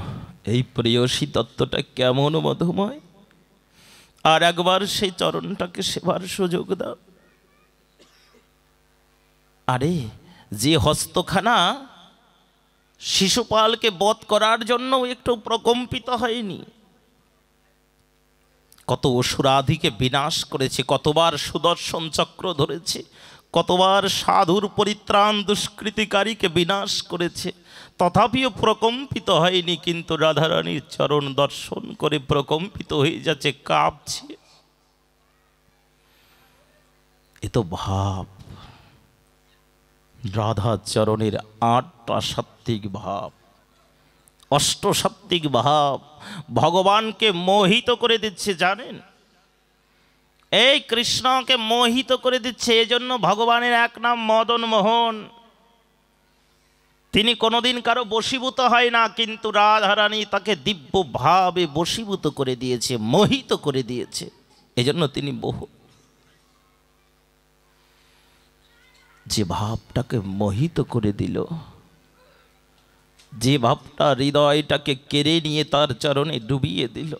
এই প্রেয়সী তত্ত্বটা কেমন মধুময় আর একবার সেই চরণটাকে সেবার সুযোগ দাও আরে যে হস্তখানা শিশুপালকে বধ করার জন্য একটু প্রকম্পিত হয়নি কত অসুরাধিকে বিনাশ করেছে কতবার সুদর্শন চক্র ধরেছে কতবার সাধুর পরিত্রাণ দুষ্কৃতিকারীকে বিনাশ করেছে তথাপিও প্রকম্পিত হয়নি কিন্তু রাধারানীর চরণ দর্শন করে প্রকম্পিত হয়ে যাচ্ছে কাঁপছে এ তো ভাব রাধা চরণের আটটা সাত্ত্বিক ভাব অষ্টসাত্ত্বিক ভাব ভগবানকে মোহিত করে দিচ্ছে জানেন এই কৃষ্ণকে মোহিত করে দিচ্ছে এজন্য ভগবানের এক নাম মদন মোহন তিনি কোনোদিন কারো বশীভূত হয় না কিন্তু রাধারানী তাকে দিব্যভাবে বশীভূত করে দিয়েছে মোহিত করে দিয়েছে এজন্য তিনি বহু যে ভাবটাকে মোহিত করে দিল যে ভাবটা হৃদয়টাকে কেড়ে নিয়ে তার চরণে ডুবিয়ে দিল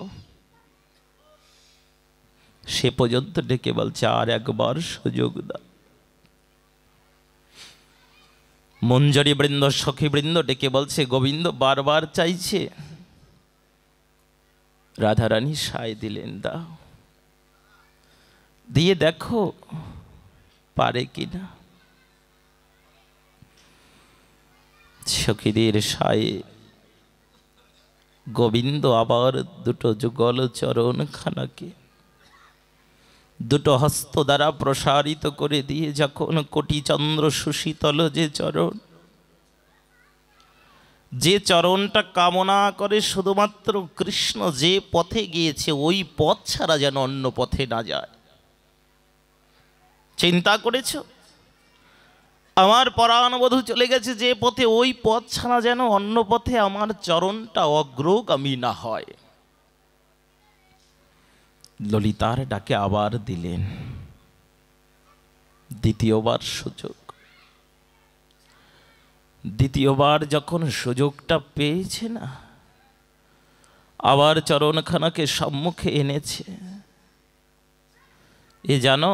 সে পর্যন্ত ডেকে বলছে আর একবার সুযোগ দাও মঞ্জরি বৃন্দ সখীবৃন্দ ডেকে বলছে গোবিন্দ বারবার চাইছে রাধারানী সায় দিলেন দা দিয়ে দেখো পারে কি না সখীদের সায়ে গোবিন্দ আবার দুটো যুগল চরণ খানাকে দুটো হস্ত দ্বারা প্রসারিত করে দিয়ে যখন কোটি চন্দ্র সুশীতল যে চরণ যে চরণটা কামনা করে শুধুমাত্র কৃষ্ণ যে পথে গিয়েছে ওই পথ ছাড়া যেন অন্য পথে না যায় চিন্তা করেছ আমার পরাণবধূ চলে গেছে যে পথে ওই পথ ছাড়া যেন অন্য পথে আমার চরণটা অগ্রগামী না হয় ললিতার ডাকে আবার দিলেন দ্বিতীয়বার সুযোগ দ্বিতীয়বার যখন সুযোগটা পেয়েছে না আবার চরণখানাকে সম্মুখে এনেছে এ জানো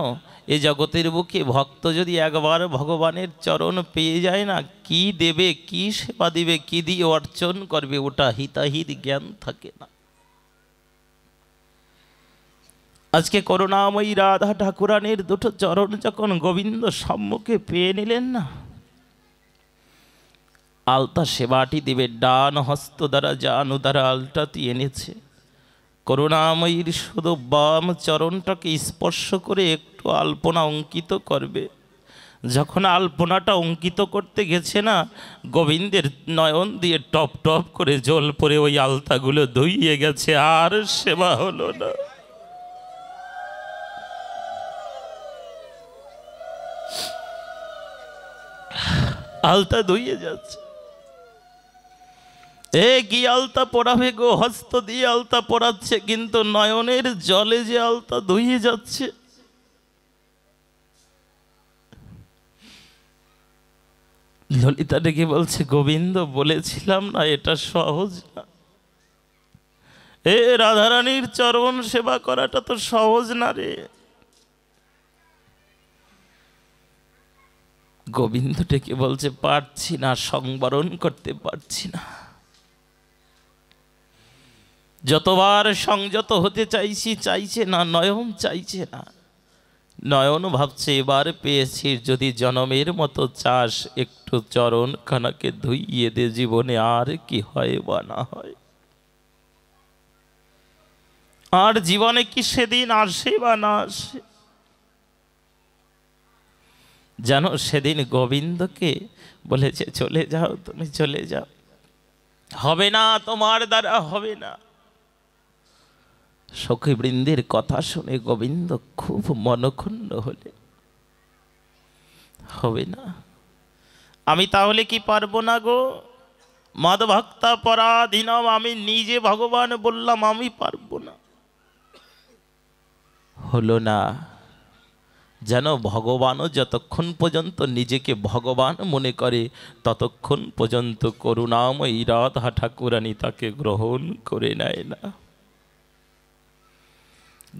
এ জগতের বুকে ভক্ত যদি একবার ভগবানের চরণ পেয়ে যায় না কি দেবে কি সেবা দিবে কি দিয়ে অর্জন করবে ওটা হিতাহিত জ্ঞান থাকে না আজকে করুণাময়ী রাধা ঠাকুরানের দুটো চরণ যখন গোবিন্দ সম্মুখে পেয়ে নিলেন না আলতা সেবাটি দেবে ডান হস্ত দ্বারা জানু দ্বারা আলটাতি এনেছে করুণাময়ীর শুধু বাম চরণটাকে স্পর্শ করে একটু আলপনা অঙ্কিত করবে যখন আলপনাটা অঙ্কিত করতে গেছে না গোবিন্দের নয়ন দিয়ে টপ টপ করে জল পরে ওই আলতাগুলো ধুইয়ে গেছে আর সেবা হলো না আলতা ধুইয়ে যাচ্ছে এ কি আলতা পড়াবে গো হস্ত দিয়ে আলতা পড়াচ্ছে কিন্তু নয়নের জলে যে আলতা ধুইয়ে যাচ্ছে ললিতা ডেকে বলছে গোবিন্দ বলেছিলাম না এটা সহজ না এ রাধারানীর চরণ সেবা করাটা তো সহজ না রে গোবিন্দ ডেকে বলছে পারছি না সংবরণ করতে পারছি না যতবার সংযত হতে চাইছি চাইছে না নয়ন চাইছে না নয়ন ভাবছে এবার পেয়েছি যদি জনমের মতো চাষ একটু চরণ খানাকে ধুইয়ে দে জীবনে আর কি হয় বা না হয় আর জীবনে কি সেদিন আসে বা না আসে জানো সেদিন গোবিন্দকে বলেছে চলে যাও তুমি চলে যাও হবে না তোমার দ্বারা হবে না সখীবৃন্দের কথা শুনে গোবিন্দ খুব মনক্ষুণ্ণ হলে হবে না আমি তাহলে কি পারবো না গো ভক্তা পরাধীনম আমি নিজে ভগবান বললাম আমি পারবো না হলো না যেন ভগবানও যতক্ষণ পর্যন্ত নিজেকে ভগবান মনে করে ততক্ষণ পর্যন্ত করুণাময়ী রাধা ঠাকুরানি তাকে গ্রহণ করে নেয় না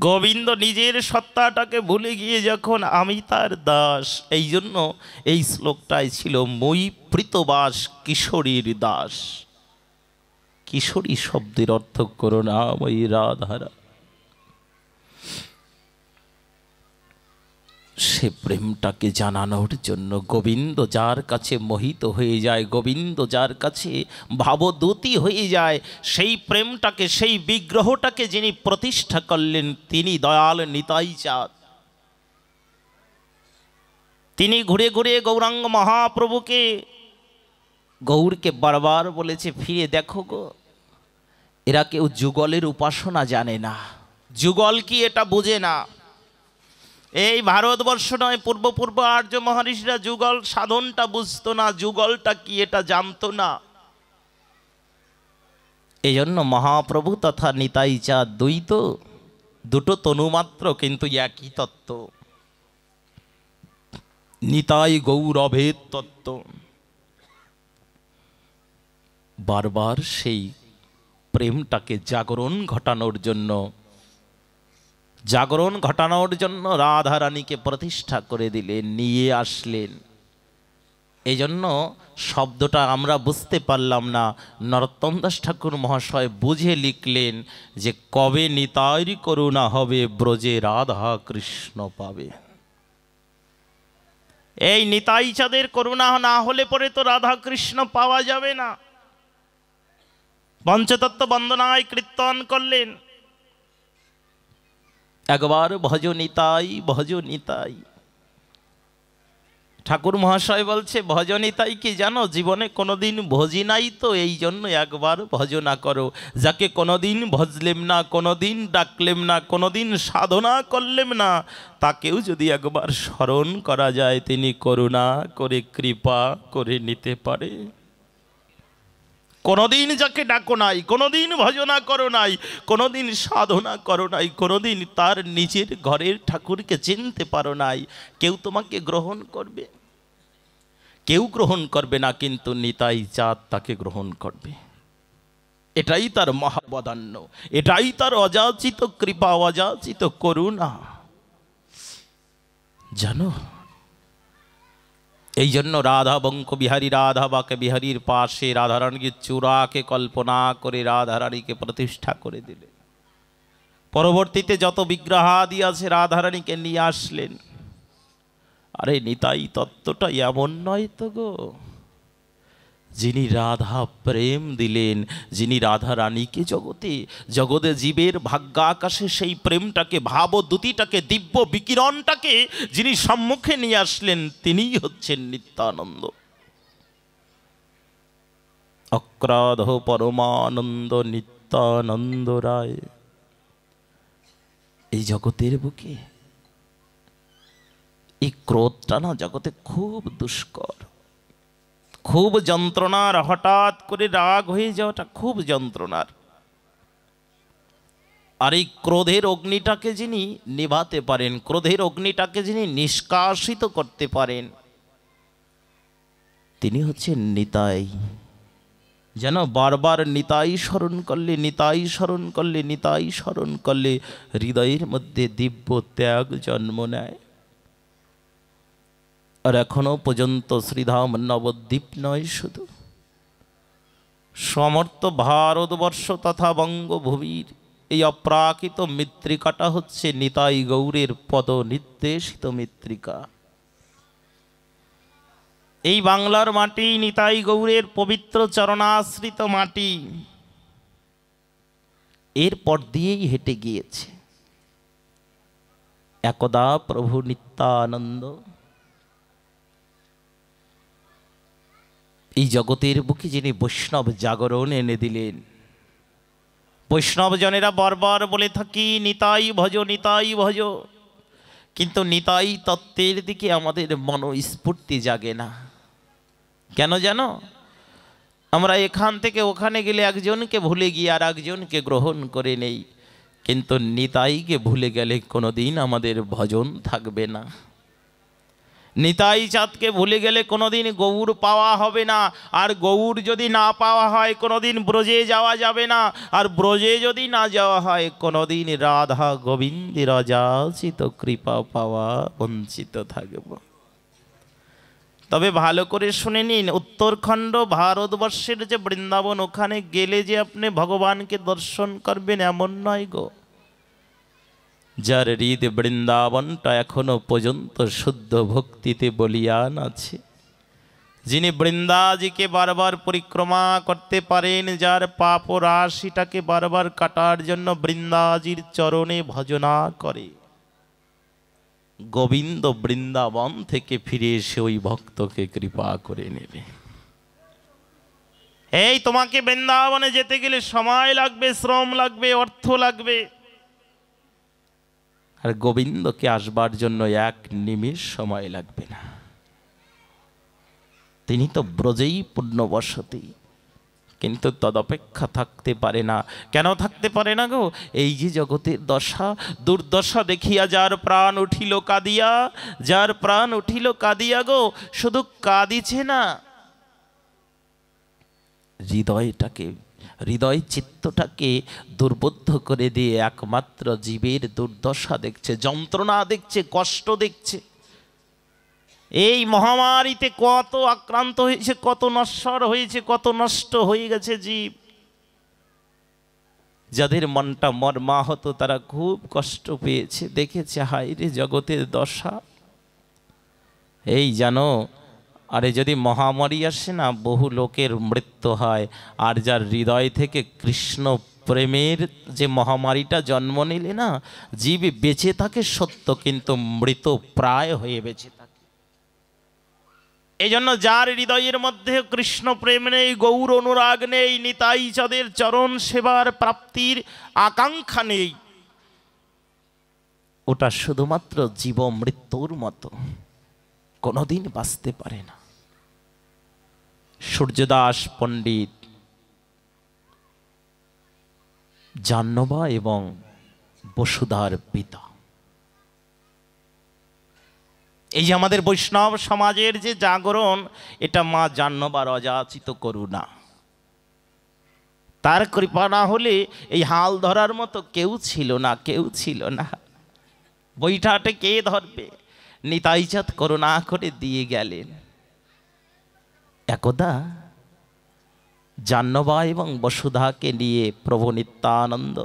গোবিন্দ নিজের সত্তাটাকে ভুলে গিয়ে যখন আমি তার দাস এই জন্য এই শ্লোকটাই ছিল মই প্রীতবাস কিশোরীর দাস কিশোরী শব্দের অর্থ করুণাময়ী রাধারা সে প্রেমটাকে জানানোর জন্য গোবিন্দ যার কাছে মোহিত হয়ে যায় গোবিন্দ যার কাছে ভাবদূতি হয়ে যায় সেই প্রেমটাকে সেই বিগ্রহটাকে যিনি প্রতিষ্ঠা করলেন তিনি দয়াল নিতাই চাঁদ তিনি ঘুরে ঘুরে গৌরাঙ্গ মহাপ্রভুকে গৌরকে বারবার বলেছে ফিরে দেখো গো এরা কেউ যুগলের উপাসনা জানে না যুগল কি এটা বোঝে না এই ভারতবর্ষ নয় পূর্ব পূর্ব আর্য মহারিষিরা যুগল সাধনটা বুঝতো না যুগলটা কি এটা জানতো না এই জন্য মহাপ্রভু তথা নিতাই চা দ্বৈত দুটো তনুমাত্র কিন্তু একই তত্ত্ব নিতাই গৌরভের তত্ত্ব বারবার সেই প্রেমটাকে জাগরণ ঘটানোর জন্য জাগরণ ঘটানোর জন্য রাধারানীকে প্রতিষ্ঠা করে দিলেন নিয়ে আসলেন এই জন্য শব্দটা আমরা বুঝতে পারলাম না নরোত্তম দাস ঠাকুর মহাশয় বুঝে লিখলেন যে কবে নিতাইর করুণা হবে ব্রজে রাধা কৃষ্ণ পাবে এই নিতাই চাঁদের করুণা না হলে পরে তো রাধা কৃষ্ণ পাওয়া যাবে না পঞ্চতত্ত্ব বন্দনায় কীর্তন করলেন একবার ভজ নিতাই ভজ নিতাই ঠাকুর মহাশয় বলছে ভজনিতাই কি জানো জীবনে কোনোদিন ভজি নাই তো এই জন্য একবার ভজনা করো যাকে কোনোদিন ভজলেম না কোনোদিন ডাকলেম না কোনোদিন সাধনা করলেম না তাকেও যদি একবার স্মরণ করা যায় তিনি করুণা করে কৃপা করে নিতে পারে কোনোদিন যাকে ডাকো নাই কোনোদিন ভজনা করো নাই কোনোদিন সাধনা করো নাই কোনোদিন তার নিজের ঘরের ঠাকুরকে চিনতে পারো নাই কেউ তোমাকে গ্রহণ করবে কেউ গ্রহণ করবে না কিন্তু নিতাই চাঁদ তাকে গ্রহণ করবে এটাই তার মহাবদান্য এটাই তার অযাচিত কৃপা অযাচিত করুণা জানো এই জন্য রাধা বঙ্ক বিহারী রাধা বাকে বিহারীর পাশে রাধারানীকে চূড়াকে কল্পনা করে রাধারানীকে প্রতিষ্ঠা করে দিলেন পরবর্তীতে যত বিগ্রহাদি আছে রাধারানীকে নিয়ে আসলেন আরে নিতাই তত্ত্বটা এমন নয় তো গো যিনি রাধা প্রেম দিলেন যিনি রাধা রানীকে জগতে জগতে জীবের ভাগ্যাকাশে সেই প্রেমটাকে ভাবদ্যুতিটাকে দিব্য বিকিরণটাকে যিনি সম্মুখে নিয়ে আসলেন তিনিই হচ্ছেন নিত্যানন্দ অক্রাধ পরমানন্দ নিত্যানন্দ রায় এই জগতের বুকে এই ক্রোধটা না জগতে খুব দুষ্কর খুব যন্ত্রণার হঠাৎ করে রাগ হয়ে যাওয়াটা খুব যন্ত্রণার আর এই ক্রোধের অগ্নিটাকে যিনি নিভাতে পারেন ক্রোধের অগ্নিটাকে যিনি নিষ্কাশিত করতে পারেন তিনি হচ্ছেন নিতাই যেন বারবার নিতাই স্মরণ করলে নিতাই স্মরণ করলে নিতাই স্মরণ করলে হৃদয়ের মধ্যে দিব্য ত্যাগ জন্ম নেয় আর এখনও পর্যন্ত শ্রীধাম নবদ্বীপ নয় শুধু সমর্থ ভারতবর্ষ তথা বঙ্গভূমির এই অপ্রাকৃত মৃত্তিকাটা হচ্ছে নিতাই গৌরের পদ নির্দেশিত মৃত্তিকা এই বাংলার মাটি নিতাই গৌরের পবিত্র চরণাশ্রিত মাটি এরপর দিয়েই হেঁটে গিয়েছে একদা প্রভু নিত্যানন্দ এই জগতের বুকে যিনি বৈষ্ণব জাগরণ এনে দিলেন বৈষ্ণবজনেরা বারবার বলে থাকি নিতাই ভজ নিতাই ভজ কিন্তু নিতাই তত্ত্বের দিকে আমাদের মনস্ফূর্তি জাগে না কেন যেন আমরা এখান থেকে ওখানে গেলে একজনকে ভুলে গিয়ে আর একজনকে গ্রহণ করে নেই কিন্তু নিতাইকে ভুলে গেলে কোনো দিন আমাদের ভজন থাকবে না নিতাই চাঁদকে ভুলে গেলে কোনোদিন গৌর পাওয়া হবে না আর গৌর যদি না পাওয়া হয় কোনোদিন ব্রজে যাওয়া যাবে না আর ব্রজে যদি না যাওয়া হয় কোনোদিন রাধা গোবিন্দের রাজাচিত কৃপা পাওয়া বঞ্চিত থাকব তবে ভালো করে শুনে নিন উত্তরখণ্ড ভারতবর্ষের যে বৃন্দাবন ওখানে গেলে যে আপনি ভগবানকে দর্শন করবেন এমন নয় গো যার হৃদ বৃন্দাবনটা এখনো পর্যন্ত শুদ্ধ ভক্তিতে বলিয়ান আছে যিনি বৃন্দাজিকে বারবার পরিক্রমা করতে পারেন যার পাপ রাশিটাকে বারবার কাটার জন্য বৃন্দাজির চরণে ভজনা করে গোবিন্দ বৃন্দাবন থেকে ফিরে এসে ওই ভক্তকে কৃপা করে নেবে এই তোমাকে বৃন্দাবনে যেতে গেলে সময় লাগবে শ্রম লাগবে অর্থ লাগবে আর গোবিন্দকে আসবার জন্য এক নিমিষ সময় লাগবে না তিনি তো ব্রজেই বসতি কিন্তু তদপেক্ষা থাকতে পারে না কেন থাকতে পারে না গো এই যে জগতের দশা দুর্দশা দেখিয়া যার প্রাণ উঠিল কাঁদিয়া যার প্রাণ উঠিল কাঁদিয়া গো শুধু কাঁদিছে না হৃদয়টাকে হৃদয় চিত্তটাকে দুর্বোধ্য করে দিয়ে একমাত্র জীবের দুর্দশা দেখছে যন্ত্রণা দেখছে কষ্ট দেখছে এই মহামারীতে কত আক্রান্ত হয়েছে কত নশ্বর হয়েছে কত নষ্ট হয়ে গেছে জীব যাদের মনটা মর্মাহত তারা খুব কষ্ট পেয়েছে দেখেছে হায় রে জগতের দশা এই জানো আরে যদি মহামারী আসে না বহু লোকের মৃত্যু হয় আর যার হৃদয় থেকে কৃষ্ণ প্রেমের যে মহামারীটা জন্ম নিলে না জীব বেঁচে থাকে সত্য কিন্তু মৃত প্রায় হয়ে বেঁচে থাকে এই জন্য যার হৃদয়ের মধ্যে কৃষ্ণ প্রেম নেই গৌর অনুরাগ নেই নিতাই চাঁদের চরণ সেবার প্রাপ্তির আকাঙ্ক্ষা নেই ওটা শুধুমাত্র জীব মৃত্যুর মতো কোনোদিন বাঁচতে পারে না সূর্যদাস পণ্ডিত জাহ্নবা এবং বসুধার পিতা এই যে আমাদের বৈষ্ণব সমাজের যে জাগরণ এটা মা জাহ্নবার করু করুণা তার কৃপা না হলে এই হাল ধরার মতো কেউ ছিল না কেউ ছিল না বইটাটে কে ধরবে নিতাইচাত করুণা করে দিয়ে গেলেন একদা জাহ্নবা এবং বসুধাকে নিয়ে প্রভু নিত্যানন্দ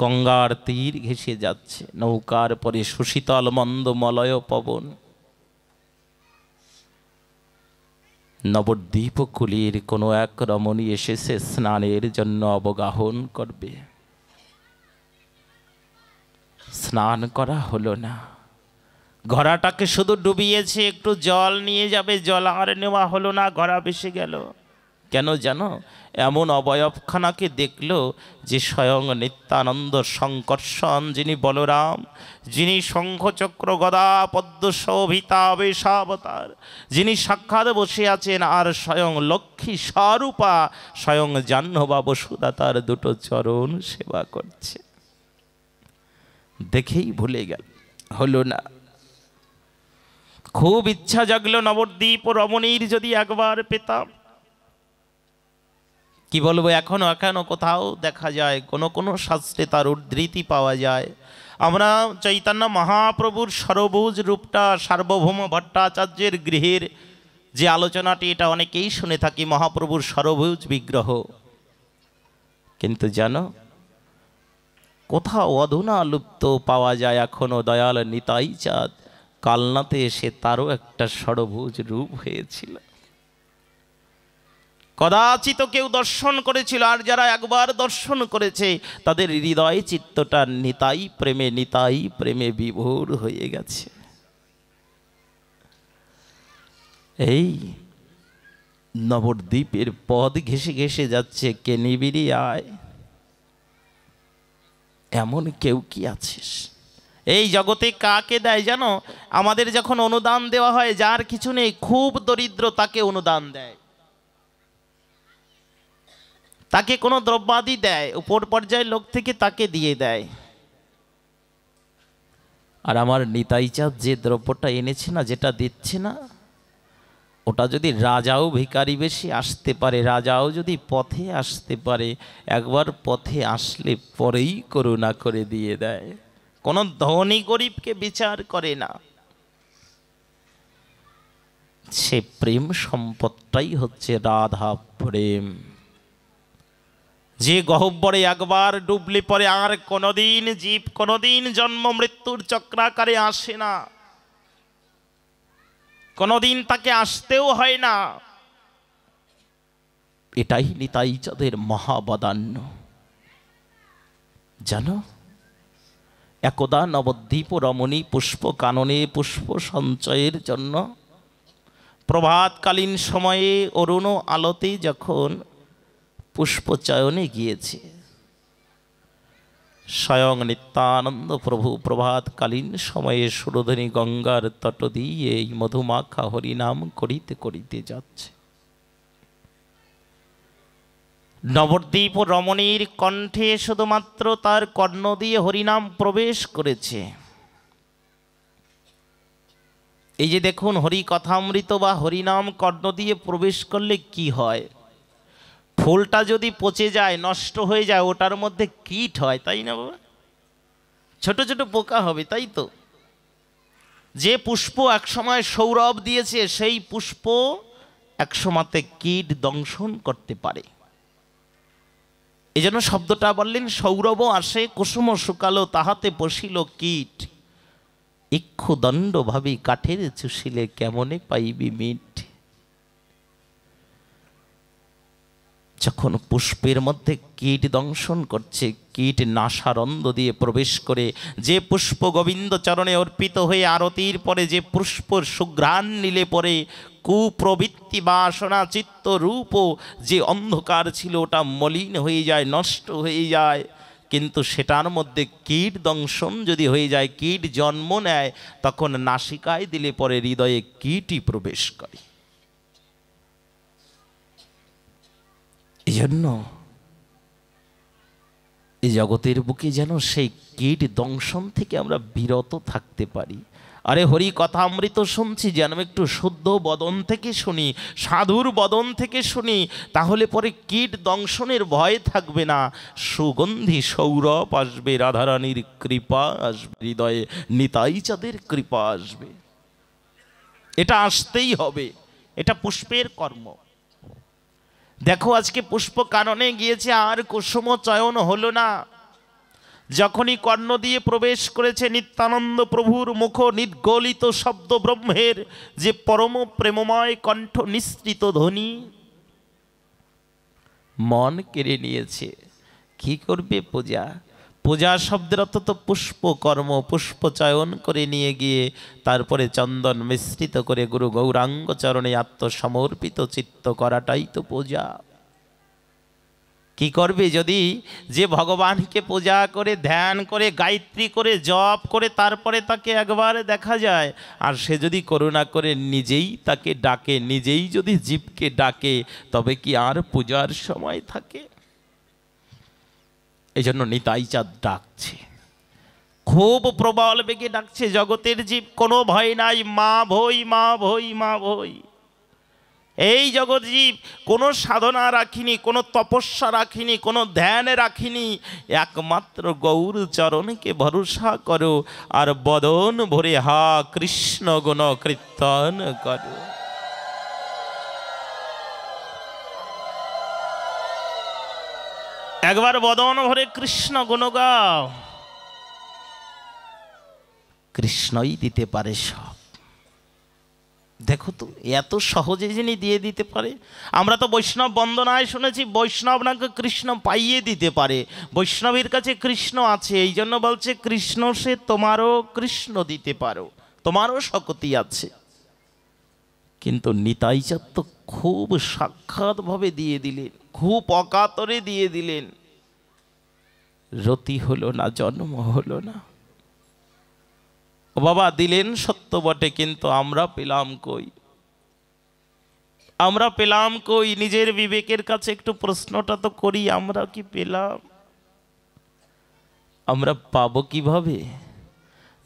গঙ্গার তীর ঘেসে যাচ্ছে নৌকার পরে সুশীতল মন্দ মলয় পবন নবদ্বীপ কুলির কোনো এক রমণী এসেছে স্নানের জন্য অবগাহন করবে স্নান করা হলো না ঘোড়াটাকে শুধু ডুবিয়েছে একটু জল নিয়ে যাবে জল আর নেওয়া হলো না ঘোড়া বেশি গেল কেন জানো এমন অবয়বখানাকে দেখল যে স্বয়ং নিত্যানন্দ সংকর্ষণ যিনি বলরাম যিনি শঙ্খচক্র গদা বেশাবতার যিনি সাক্ষাৎ বসে আছেন আর স্বয়ং লক্ষ্মী স্বরূপা স্বয়ং জাহ্নবা বসুদাতার দুটো চরণ সেবা করছে দেখেই ভুলে গেল হলো না খুব ইচ্ছা জাগলো নবদ্বীপ ও রমণীর যদি একবার পেতাম কি বলবো এখনও এখনও কোথাও দেখা যায় কোনো কোনো শাস্ত্রে তার উদ্ধৃতি পাওয়া যায় আমরা চৈতন্য মহাপ্রভুর সরবুজ রূপটা সার্বভৌম ভট্টাচার্যের গৃহের যে আলোচনাটি এটা অনেকেই শুনে থাকি মহাপ্রভুর সরভুজ বিগ্রহ কিন্তু যেন কোথাও অধুনা লুপ্ত পাওয়া যায় এখনও দয়াল নিতাই চাঁদ কালনাতে এসে তারও একটা সরভুজ রূপ হয়েছিল কদাচিত কেউ দর্শন করেছিল আর যারা একবার দর্শন করেছে তাদের হৃদয় চিত্তটা নিতাই প্রেমে নিতাই প্রেমে বিভোর হয়ে গেছে এই নবদ্বীপের পদ ঘেসে ঘেসে যাচ্ছে কেনিবিরি আয় এমন কেউ কি আছিস এই জগতে কাকে দেয় জানো আমাদের যখন অনুদান দেওয়া হয় যার কিছু নেই খুব দরিদ্র তাকে অনুদান দেয় তাকে কোনো দ্রব্যাদি দেয় উপর পর্যায়ের লোক থেকে তাকে দিয়ে দেয় আর আমার নিতাই চাঁদ যে দ্রব্যটা এনেছে না যেটা দিচ্ছে না ওটা যদি রাজাও ভিকারি বেশি আসতে পারে রাজাও যদি পথে আসতে পারে একবার পথে আসলে পরেই করুণা করে দিয়ে দেয় কোনো ধনী গরিবকে বিচার করে না সে প্রেম সম্পদটাই হচ্ছে রাধা প্রেম যে গহব্বরে একবার ডুবলে পরে আর কোনোদিন জীব কোনোদিন জন্ম মৃত্যুর চক্রাকারে আসে না কোনোদিন তাকে আসতেও হয় না এটাই নিতাই চাঁদের মহাবদান্য জানো একদা নবদ্বীপ রমণী পুষ্প কাননে পুষ্প সঞ্চয়ের জন্য প্রভাতকালীন সময়ে অরুণ আলোতে যখন চয়নে গিয়েছে স্বয়ং নিত্যানন্দ প্রভু প্রভাতকালীন সময়ে সুরধনী গঙ্গার তট দিয়ে এই মধুমাখা হরিনাম করিতে করিতে যাচ্ছে নবদ্বীপ রমণীর কণ্ঠে শুধুমাত্র তার কর্ণ দিয়ে হরিনাম প্রবেশ করেছে এই যে দেখুন হরি কথামৃত বা হরিনাম কর্ণ দিয়ে প্রবেশ করলে কি হয় ফুলটা যদি পচে যায় নষ্ট হয়ে যায় ওটার মধ্যে কীট হয় তাই না বাবা ছোট ছোট পোকা হবে তাই তো যে পুষ্প একসময় সৌরভ দিয়েছে সেই পুষ্প একসময়তে কীট দংশন করতে পারে এই জন্য শব্দটা বললেন সৌরভ আসে কুসুম শুকালো তাহাতে বসিল কীট ইক্ষুদণ্ড ভাবি কাঠের চুষিলে কেমনে পাইবি মিট যখন পুষ্পের মধ্যে কীট দংশন করছে কীট নাসারন্দ দিয়ে প্রবেশ করে যে পুষ্প গোবিন্দ চরণে অর্পিত হয়ে আরতির পরে যে পুষ্প সুঘ্রাণ নিলে পরে কুপ্রবৃত্তি বাসনা চিত্ত রূপ যে অন্ধকার ছিল ওটা মলিন হয়ে যায় নষ্ট হয়ে যায় কিন্তু সেটার মধ্যে কীট দংশন যদি হয়ে যায় কীট জন্ম নেয় তখন নাসিকায় দিলে পরে হৃদয়ে কীটই প্রবেশ করে এজন্য এই জগতের বুকে যেন সেই কীট দংশন থেকে আমরা বিরত থাকতে পারি আরে হরি কথা অমৃত শুনছি যেন একটু শুদ্ধ বদন থেকে শুনি সাধুর বদন থেকে শুনি তাহলে পরে কীট দংশনের ভয় থাকবে না সুগন্ধি সৌরভ আসবে রাধারানীর কৃপা আসবে হৃদয়ে নিতাই চাঁদের কৃপা আসবে এটা আসতেই হবে এটা পুষ্পের কর্ম দেখো আজকে পুষ্প কারণে গিয়েছে আর কুসুম চয়ন হলো না যখনই কর্ণ দিয়ে প্রবেশ করেছে নিত্যানন্দ প্রভুর মুখ নির্গলিত শব্দ ব্রহ্মের যে পরম প্রেমময় কণ্ঠ নিঃসৃত ধ্বনি মন কেড়ে নিয়েছে কি করবে পূজা পূজা শব্দের অত পুষ্প কর্ম পুষ্প চয়ন করে নিয়ে গিয়ে তারপরে চন্দন মিশ্রিত করে গুরু গৌরাঙ্গ চরণে আত্মসমর্পিত চিত্ত করাটাই তো পূজা কি করবে যদি যে ভগবানকে পূজা করে ধ্যান করে গায়ত্রী করে জপ করে তারপরে তাকে একবার দেখা যায় আর সে যদি করুণা করে নিজেই তাকে ডাকে নিজেই যদি জীবকে ডাকে তবে কি আর পূজার সময় থাকে এই জন্য নিতাই চাঁদ ডাকছে খুব প্রবল বেগে ডাকছে জগতের জীব কোনো ভয় নাই মা ভই মা ভই মা ভই এই জগৎজীব কোনো সাধনা রাখিনি কোনো তপস্যা রাখিনি কোনো ধ্যান রাখিনি একমাত্র গৌর চরণকে ভরসা করো আর বদন ভরে হা কৃষ্ণ গুণ কীর্তন করো একবার বদন ভরে কৃষ্ণ গুণ গাও কৃষ্ণই দিতে পারে সব দেখো তো এত সহজে যিনি দিয়ে দিতে পারে আমরা তো বৈষ্ণব বন্দনায় শুনেছি বৈষ্ণব নাকি কৃষ্ণ পাইয়ে দিতে পারে বৈষ্ণবের কাছে কৃষ্ণ আছে এই জন্য বলছে কৃষ্ণ সে তোমারও কৃষ্ণ দিতে পারো তোমারও শক্তি আছে কিন্তু নিতাই তো খুব সাক্ষাৎভাবে দিয়ে দিলেন খুব অকাতরে দিয়ে দিলেন রতি হলো না জন্ম হলো না ও বাবা দিলেন সত্য বটে কিন্তু আমরা পেলাম কই আমরা পেলাম কই নিজের বিবেকের কাছে একটু প্রশ্নটা তো করি আমরা কি পেলাম আমরা পাবো কিভাবে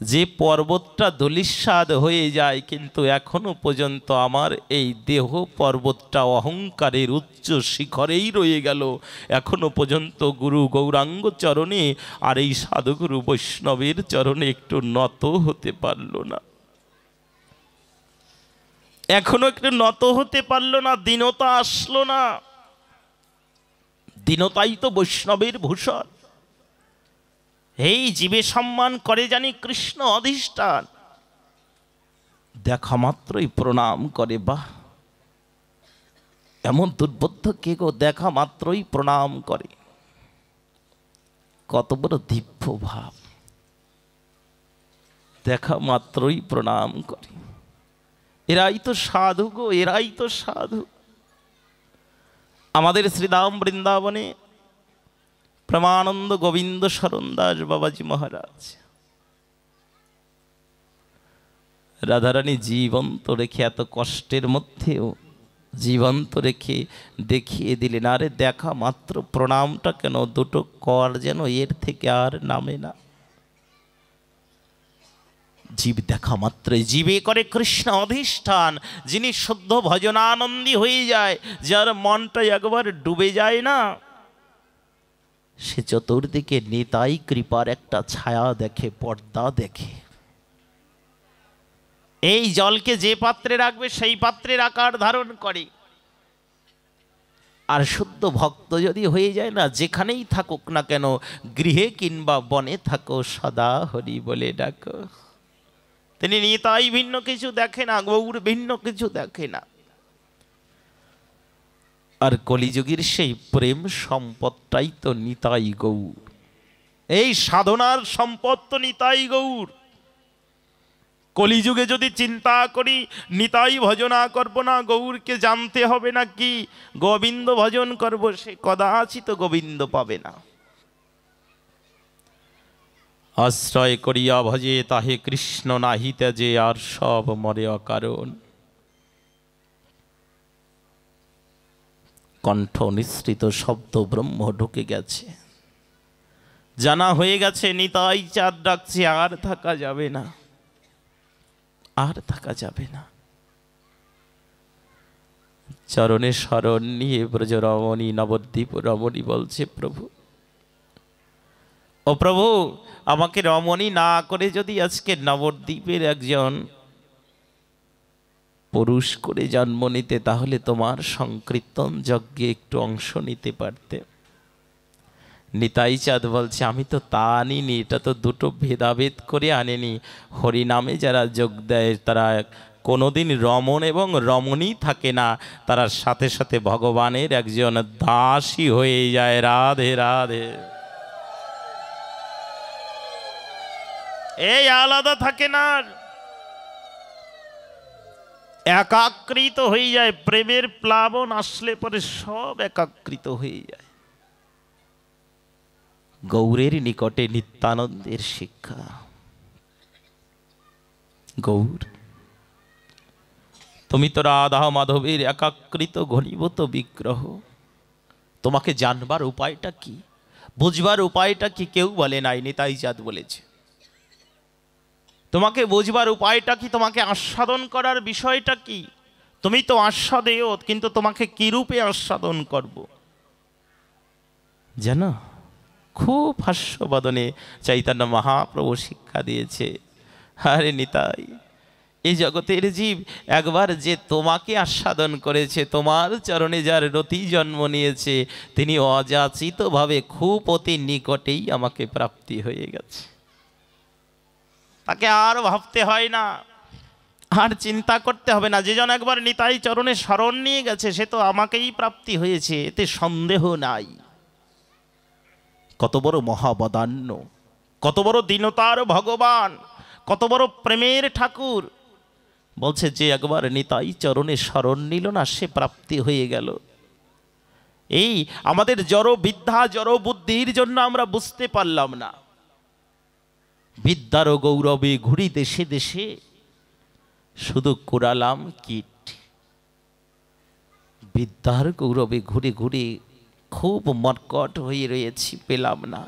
যে পর্বতটা ধুলিস্বাদ হয়ে যায় কিন্তু এখনো পর্যন্ত আমার এই দেহ পর্বতটা অহংকারের উচ্চ শিখরেই রয়ে গেল এখনো পর্যন্ত গুরু গৌরাঙ্গ চরণে আর এই সাধুগুরু বৈষ্ণবের চরণে একটু নত হতে পারল না এখনো একটু নত হতে পারল না দীনতা আসলো না দীনতাই তো বৈষ্ণবের ভূষণ এই জীবে সম্মান করে জানি কৃষ্ণ অধিষ্ঠান দেখা মাত্রই প্রণাম করে বা এমন দুর্বোধ্য কে গো দেখা মাত্রই প্রণাম করে কত বড় দিব্য ভাব দেখা মাত্রই প্রণাম করে এরাই তো সাধু গো এরাই তো সাধু আমাদের শ্রীরাম বৃন্দাবনে প্রমানন্দ গোবিন্দ শরণ দাস বাবাজি মহারাজ রাধারানী জীবন্ত রেখে এত কষ্টের মধ্যেও জীবন্ত রেখে দেখিয়ে দিলেন আরে দেখা মাত্র প্রণামটা কেন দুটো কর যেন এর থেকে আর নামে না জীব দেখা মাত্র জীবে করে কৃষ্ণ অধিষ্ঠান যিনি শুদ্ধ ভজনানন্দী হয়ে যায় যার মনটা একবার ডুবে যায় না সে চতুর্দিকে নিতাই কৃপার একটা ছায়া দেখে পর্দা দেখে এই জলকে যে পাত্রে রাখবে সেই পাত্রের আকার ধারণ করে আর শুদ্ধ ভক্ত যদি হয়ে যায় না যেখানেই থাকুক না কেন গৃহে কিংবা বনে থাকো সদা হরি বলে ডাকো তিনি নিতাই ভিন্ন কিছু দেখে না গৌর ভিন্ন কিছু দেখে না আর কলিযুগের সেই প্রেম সম্পদটাই তো নিতাই গৌর এই সাধনার সম্পদ তো নিতাই গৌর কলিযুগে যদি চিন্তা করি নিতাই ভজনা করব না গৌরকে জানতে হবে না কি গোবিন্দ ভজন করব সে কদাচিত গোবিন্দ পাবে না আশ্রয় করিয়া ভজে তাহে কৃষ্ণ নাহিতে যে আর সব মরে অকারণ কণ্ঠ নিঃসৃত শব্দ ব্রহ্ম ঢুকে গেছে জানা হয়ে গেছে নিতাই চাঁদ ডাকছে আর থাকা যাবে না আর থাকা যাবে না চরণে স্মরণ নিয়ে ব্রজ রমণী নবদ্বীপ রমণী বলছে প্রভু ও প্রভু আমাকে রমণী না করে যদি আজকে নবদ্বীপের একজন পুরুষ করে জন্ম নিতে তাহলে তোমার সংকীর্তন যজ্ঞে একটু অংশ নিতে পারতে নিতাই চাঁদ বলছে আমি তো তা আনিনি এটা তো দুটো ভেদাভেদ করে আনিনি হরিনামে যারা যোগ দেয় তারা কোনোদিন রমণ এবং রমণী থাকে না তারা সাথে সাথে ভগবানের একজন দাসী হয়ে যায় রাধে রাধে এই আলাদা থাকে না একাকৃত হয়ে যায় প্রেমের প্লাবন আসলে পরে সব একাকৃত হয়ে যায় গৌরের নিকটে নিত্যানন্দের শিক্ষা গৌর তুমি তো রাধা মাধবের একাকৃত ঘনীভূত বিগ্রহ তোমাকে জানবার উপায়টা কি বুঝবার উপায়টা কি কেউ বলে নাই নিতাই চাঁদ বলেছে তোমাকে বোঝবার উপায়টা কি তোমাকে আস্বাদন করার বিষয়টা কি তুমি তো আস্বাদেও কিন্তু তোমাকে কিরূপে আস্বাদন করব জানো খুব হাস্যবাদনে চৈতন্য মহাপ্রভু শিক্ষা দিয়েছে আরে নিতাই এই জগতের জীব একবার যে তোমাকে আস্বাদন করেছে তোমার চরণে যার রতি জন্ম নিয়েছে তিনি অযাচিতভাবে খুব অতি নিকটেই আমাকে প্রাপ্তি হয়ে গেছে তাকে আর ভাবতে হয় না আর চিন্তা করতে হবে না যেজন একবার নিতাই চরণে স্মরণ নিয়ে গেছে সে তো আমাকেই প্রাপ্তি হয়েছে এতে সন্দেহ নাই কত বড় মহাবদান্য কত বড় দীনতার ভগবান কত বড় প্রেমের ঠাকুর বলছে যে একবার নিতাই চরণে স্মরণ নিল না সে প্রাপ্তি হয়ে গেল এই আমাদের জড় বিদ্যা জড় বুদ্ধির জন্য আমরা বুঝতে পারলাম না বিদ্যার গৌরবে ঘুরি দেশে দেশে শুধু কুড়ালাম কীট বিদ্যার গৌরবে ঘুরে ঘুরে খুব মটকট হয়ে রয়েছি পেলাম না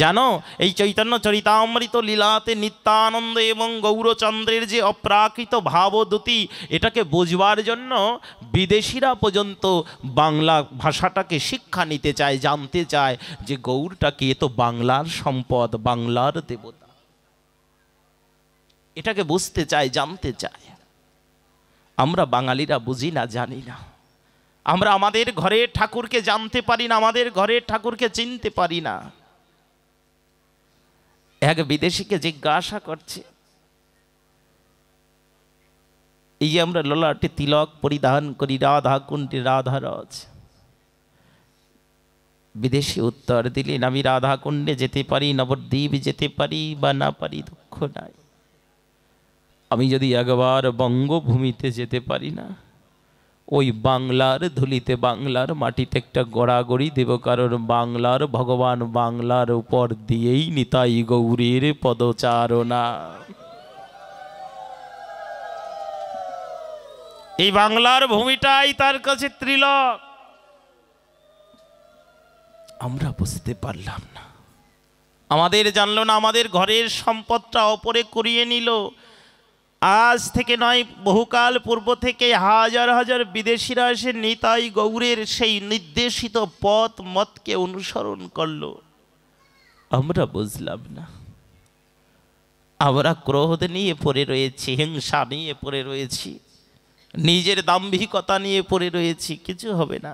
জানো এই চৈতন্য চরিতামৃত লীলাতে নিত্যানন্দ এবং গৌরচন্দ্রের যে অপ্রাকৃত ভাবদ্যুতি এটাকে বোঝবার জন্য বিদেশিরা পর্যন্ত বাংলা ভাষাটাকে শিক্ষা নিতে চায় জানতে চায় যে গৌরটাকে এ তো বাংলার সম্পদ বাংলার দেবতা এটাকে বুঝতে চায় জানতে চায় আমরা বাঙালিরা বুঝি না জানি না আমরা আমাদের ঘরে ঠাকুরকে জানতে পারি না আমাদের ঘরে ঠাকুরকে চিনতে পারি না এক বিদেশিকে জিজ্ঞাসা করছে এই যে আমরা ললাটে তিলক পরিধান করি রাধা কুণ্ডে রাধা রজ বিদেশি উত্তর দিলেন আমি রাধা কুণ্ডে যেতে পারি নবদ্বীপ যেতে পারি বা না পারি দুঃখ নাই আমি যদি একবার বঙ্গভূমিতে যেতে পারি না ওই বাংলার ধুলিতে বাংলার মাটিতে একটা গড়াগড়ি দেব কারণ বাংলার ভগবান বাংলার উপর দিয়েই নিতাই গৌরীর পদচারণা এই বাংলার ভূমিটাই তার কাছে ত্রিলক আমরা বুঝতে পারলাম না আমাদের জানলো না আমাদের ঘরের সম্পদটা অপরে করিয়ে নিল আজ থেকে নয় বহুকাল পূর্ব থেকে হাজার হাজার বিদেশিরা এসে নিতাই গৌরের সেই নির্দেশিত পথ মতকে অনুসরণ করল আমরা বুঝলাম না আমরা ক্রোধ নিয়ে পড়ে রয়েছি হিংসা নিয়ে পড়ে রয়েছি নিজের দাম্ভিকতা নিয়ে পড়ে রয়েছি কিছু হবে না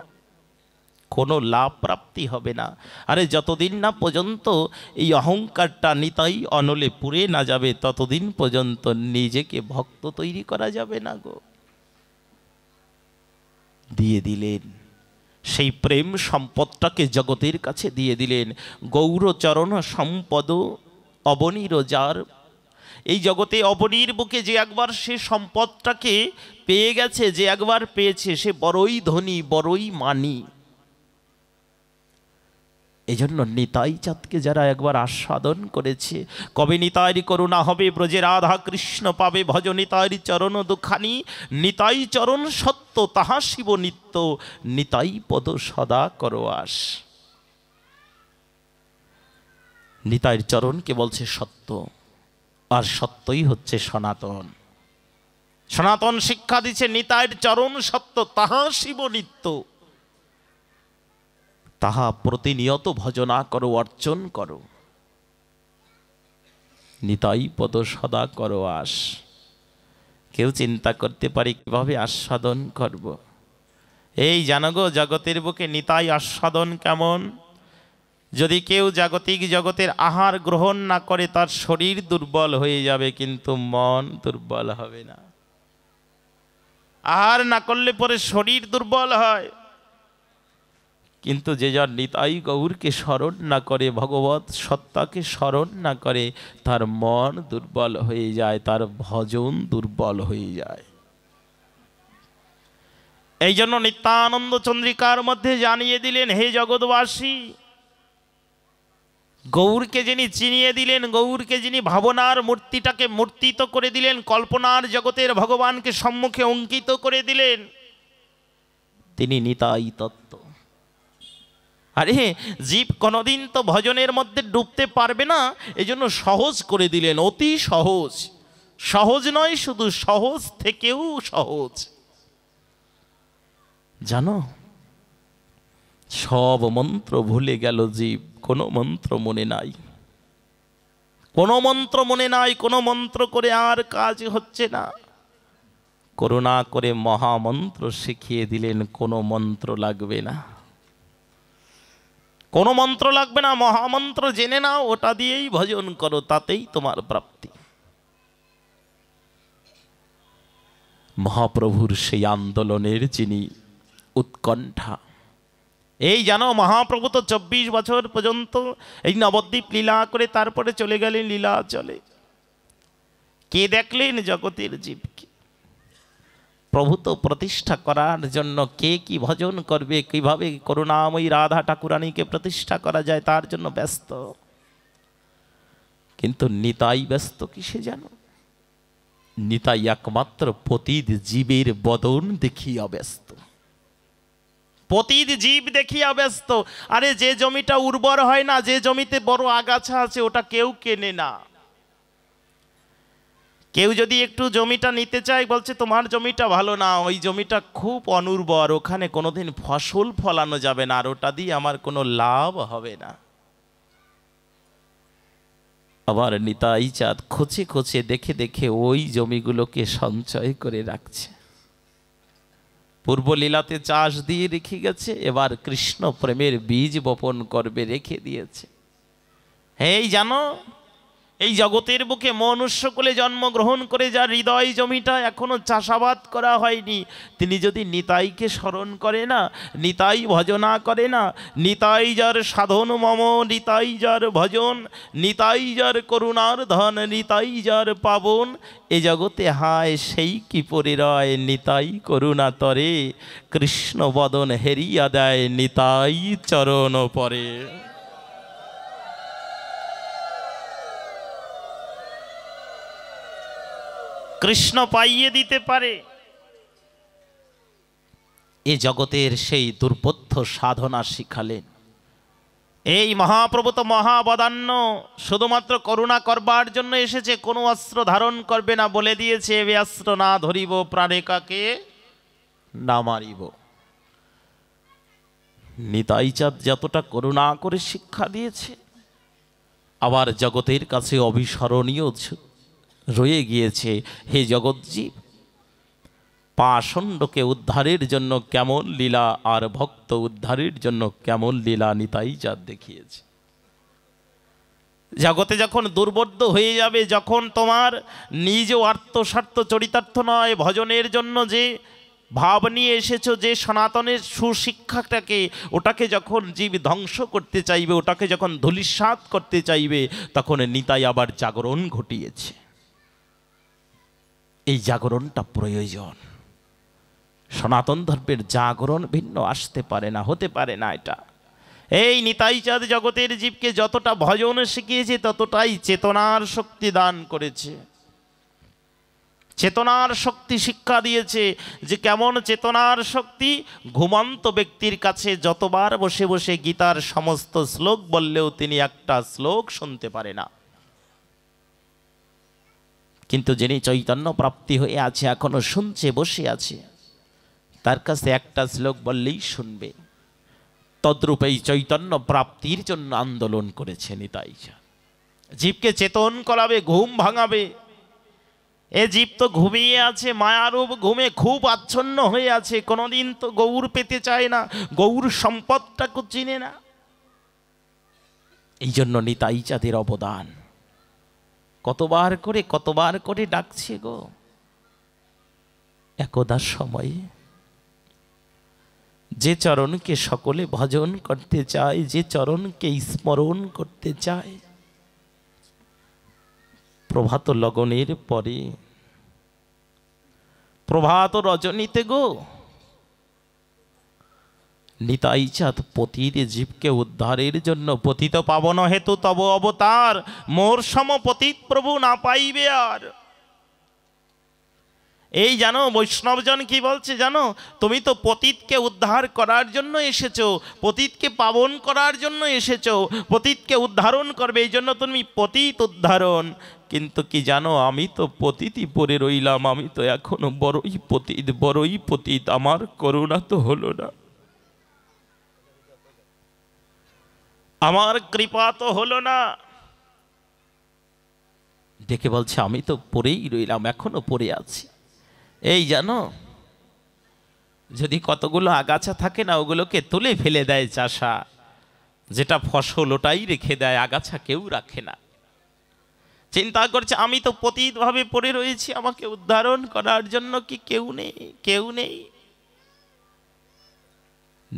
কোনো লাভ প্রাপ্তি হবে না আরে যতদিন না পর্যন্ত এই অহংকারটা নিতাই অনলে পুড়ে না যাবে ততদিন পর্যন্ত নিজেকে ভক্ত তৈরি করা যাবে না গো দিয়ে দিলেন সেই প্রেম সম্পদটাকে জগতের কাছে দিয়ে দিলেন গৌরচরণ সম্পদ অবনীর যার এই জগতে অবনীর বুকে যে একবার সে সম্পদটাকে পেয়ে গেছে যে একবার পেয়েছে সে বড়ই ধনী বড়ই মানি এজন্য নিতাই চাঁদকে যারা একবার আস্বাদন করেছে কবে নিতাই করুণা হবে ব্রজে রাধা কৃষ্ণ পাবে ভজ নিতাই চরণ দুখানি নিতাই চরণ সত্য তাহা শিব নিত্য নিতাই পদ সদা কর আস চরণ কে বলছে সত্য আর সত্যই হচ্ছে সনাতন সনাতন শিক্ষা দিচ্ছে নিতাইয়ের চরণ সত্য তাহা শিব নিত্য তাহা প্রতিনিয়ত ভজনা করো অর্চন করো নিতাই পদ সদা করো আস কেউ চিন্তা করতে পারে কিভাবে আস্বাদন করব। এই জানো গো জগতের বুকে নিতাই আস্বাদন কেমন যদি কেউ জাগতিক জগতের আহার গ্রহণ না করে তার শরীর দুর্বল হয়ে যাবে কিন্তু মন দুর্বল হবে না আহার না করলে পরে শরীর দুর্বল হয় কিন্তু যে যার নিতাই গৌরকে স্মরণ না করে ভগবত সত্তাকে স্মরণ না করে তার মন দুর্বল হয়ে যায় তার ভজন দুর্বল হয়ে যায় এই জন্য নিত্যানন্দ চন্দ্রিকার মধ্যে জানিয়ে দিলেন হে জগৎবাসী গৌরকে যিনি চিনিয়ে দিলেন গৌরকে যিনি ভাবনার মূর্তিটাকে মূর্তিত করে দিলেন কল্পনার জগতের ভগবানকে সম্মুখে অঙ্কিত করে দিলেন তিনি নিতাই তত্ত্ব আরে জীব কোনোদিন তো ভজনের মধ্যে ডুবতে পারবে না এজন্য সহজ করে দিলেন অতি সহজ সহজ নয় শুধু সহজ থেকেও সহজ জানো সব মন্ত্র ভুলে গেল জীব কোনো মন্ত্র মনে নাই কোনো মন্ত্র মনে নাই কোনো মন্ত্র করে আর কাজ হচ্ছে না করুণা করে মহামন্ত্র শিখিয়ে দিলেন কোনো মন্ত্র লাগবে না কোনো মন্ত্র লাগবে না মহামন্ত্র জেনে নাও ওটা দিয়েই ভজন করো তাতেই তোমার প্রাপ্তি মহাপ্রভুর সেই আন্দোলনের যিনি উৎকণ্ঠা এই জানো মহাপ্রভু তো চব্বিশ বছর পর্যন্ত এই নবদ্বীপ লীলা করে তারপরে চলে গেলেন লীলা চলে কে দেখলেন জগতের জীব প্রভূত প্রতিষ্ঠা করার জন্য কে কি ভজন করবে কিভাবে করুণাময়ী রাধা ঠাকুরানীকে প্রতিষ্ঠা করা যায় তার জন্য ব্যস্ত কিন্তু নিতাই ব্যস্ত কিসে জানো নিতাই একমাত্র পতিত জীবের বদন দেখিয়া ব্যস্ত পতিত জীব দেখিয়া ব্যস্ত আরে যে জমিটা উর্বর হয় না যে জমিতে বড় আগাছা আছে ওটা কেউ কেনে না কেউ যদি একটু জমিটা নিতে চায় বলছে তোমার জমিটা ভালো না ওই জমিটা খুব অনুর্বর ওখানে কোনোদিন ফসল ফলানো যাবে না আর ওটা দিয়ে আমার কোনো লাভ হবে না আবার নিতাই চাঁদ খোঁচে খোঁচে দেখে দেখে ওই জমিগুলোকে সঞ্চয় করে রাখছে পূর্ব লীলাতে চাষ দিয়ে রেখে গেছে এবার কৃষ্ণ প্রেমের বীজ বপন করবে রেখে দিয়েছে হে জানো এই জগতের বুকে মনুষ্যকুলে জন্মগ্রহণ করে যার হৃদয় জমিটা এখনও চাষাবাদ করা হয়নি তিনি যদি নিতাইকে স্মরণ করে না নিতাই ভজনা করে না নিতাই যার সাধন মম নিতাই যার ভজন নিতাই যার করুণার ধন নিতাই যার পাবন এ জগতে হায় সেই কি রয় নিতাই করুণা তরে কৃষ্ণ বদন হেরিয়া দেয় নিতাই চরণ পরে কৃষ্ণ পাইয়ে দিতে পারে এ জগতের সেই দুর্বোধ্য সাধনা শিখালেন এই মহাপ্রভু তো মহাবদান্য শুধুমাত্র করুণা করবার জন্য এসেছে কোনো অস্ত্র ধারণ করবে না বলে দিয়েছে এ অস্ত্র না ধরিব প্রাণে কাকে না মারিব নিতাইচাঁদ যতটা করুণা করে শিক্ষা দিয়েছে আবার জগতের কাছে অবিস্মরণীয় রয়ে গিয়েছে হে জগৎজীব পাষণ্ডকে উদ্ধারের জন্য কেমন লীলা আর ভক্ত উদ্ধারের জন্য কেমন লীলা নিতাই যা দেখিয়েছে জগতে যখন দুর্বদ্ধ হয়ে যাবে যখন তোমার নিজ আত্মস্বার্থ চরিতার্থ নয় ভজনের জন্য যে ভাব নিয়ে এসেছো যে সনাতনের সুশিক্ষাটাকে ওটাকে যখন জীব ধ্বংস করতে চাইবে ওটাকে যখন ধুলিস্বাদ করতে চাইবে তখন নিতাই আবার জাগরণ ঘটিয়েছে এই জাগরণটা প্রয়োজন সনাতন ধর্মের জাগরণ ভিন্ন আসতে পারে না হতে পারে না এটা এই নিতাইচাঁদ জগতের জীবকে যতটা ভজন শিখিয়েছে ততটাই চেতনার শক্তি দান করেছে চেতনার শক্তি শিক্ষা দিয়েছে যে কেমন চেতনার শক্তি ঘুমন্ত ব্যক্তির কাছে যতবার বসে বসে গীতার সমস্ত শ্লোক বললেও তিনি একটা শ্লোক শুনতে পারে না কিন্তু যিনি চৈতন্য প্রাপ্তি হয়ে আছে এখনও শুনছে বসে আছে তার কাছে একটা শ্লোক বললেই শুনবে তদ্রূপ এই চৈতন্য প্রাপ্তির জন্য আন্দোলন করেছে নিতাই জীবকে চেতন করাবে ঘুম ভাঙাবে এ জীব তো ঘুমিয়ে আছে মায়ারূপ ঘুমে খুব আচ্ছন্ন হয়ে আছে কোনোদিন তো গৌর পেতে চায় না গৌর সম্পদটাকে চিনে না এই জন্য নিতাইচাঁদের অবদান কতবার করে কতবার করে ডাকছে গো একদা সময়ে যে চরণকে সকলে ভজন করতে চায় যে চরণকে স্মরণ করতে চায় প্রভাত লগনের পরে প্রভাত রজনীতে গো নিতাই চাঁদ পতির জীবকে উদ্ধারের জন্য পতিত পাবন হেতু তব অবতার মোর সম পতিত প্রভু না পাইবে আর এই জানো বৈষ্ণবজন কি বলছে জানো তুমি তো পতিতকে উদ্ধার করার জন্য এসেছো পতিতকে পাবন করার জন্য এসেছো পতিতকে উদ্ধারণ করবে এই জন্য তুমি পতিত উদ্ধারণ কিন্তু কি জানো আমি তো পতিতই পরে রইলাম আমি তো এখনো বড়ই পতিত বড়ই পতিত আমার করুণা তো হলো না আমার কৃপা তো হলো না ডেকে বলছে আমি তো পরেই রইলাম এখনো পরে আছি এই জানো যদি কতগুলো আগাছা থাকে না ওগুলোকে তুলে ফেলে দেয় চাষা যেটা ফসল ওটাই রেখে দেয় আগাছা কেউ রাখে না চিন্তা করছে আমি তো পতিতভাবে পড়ে রয়েছি আমাকে উদ্ধারণ করার জন্য কি কেউ নেই কেউ নেই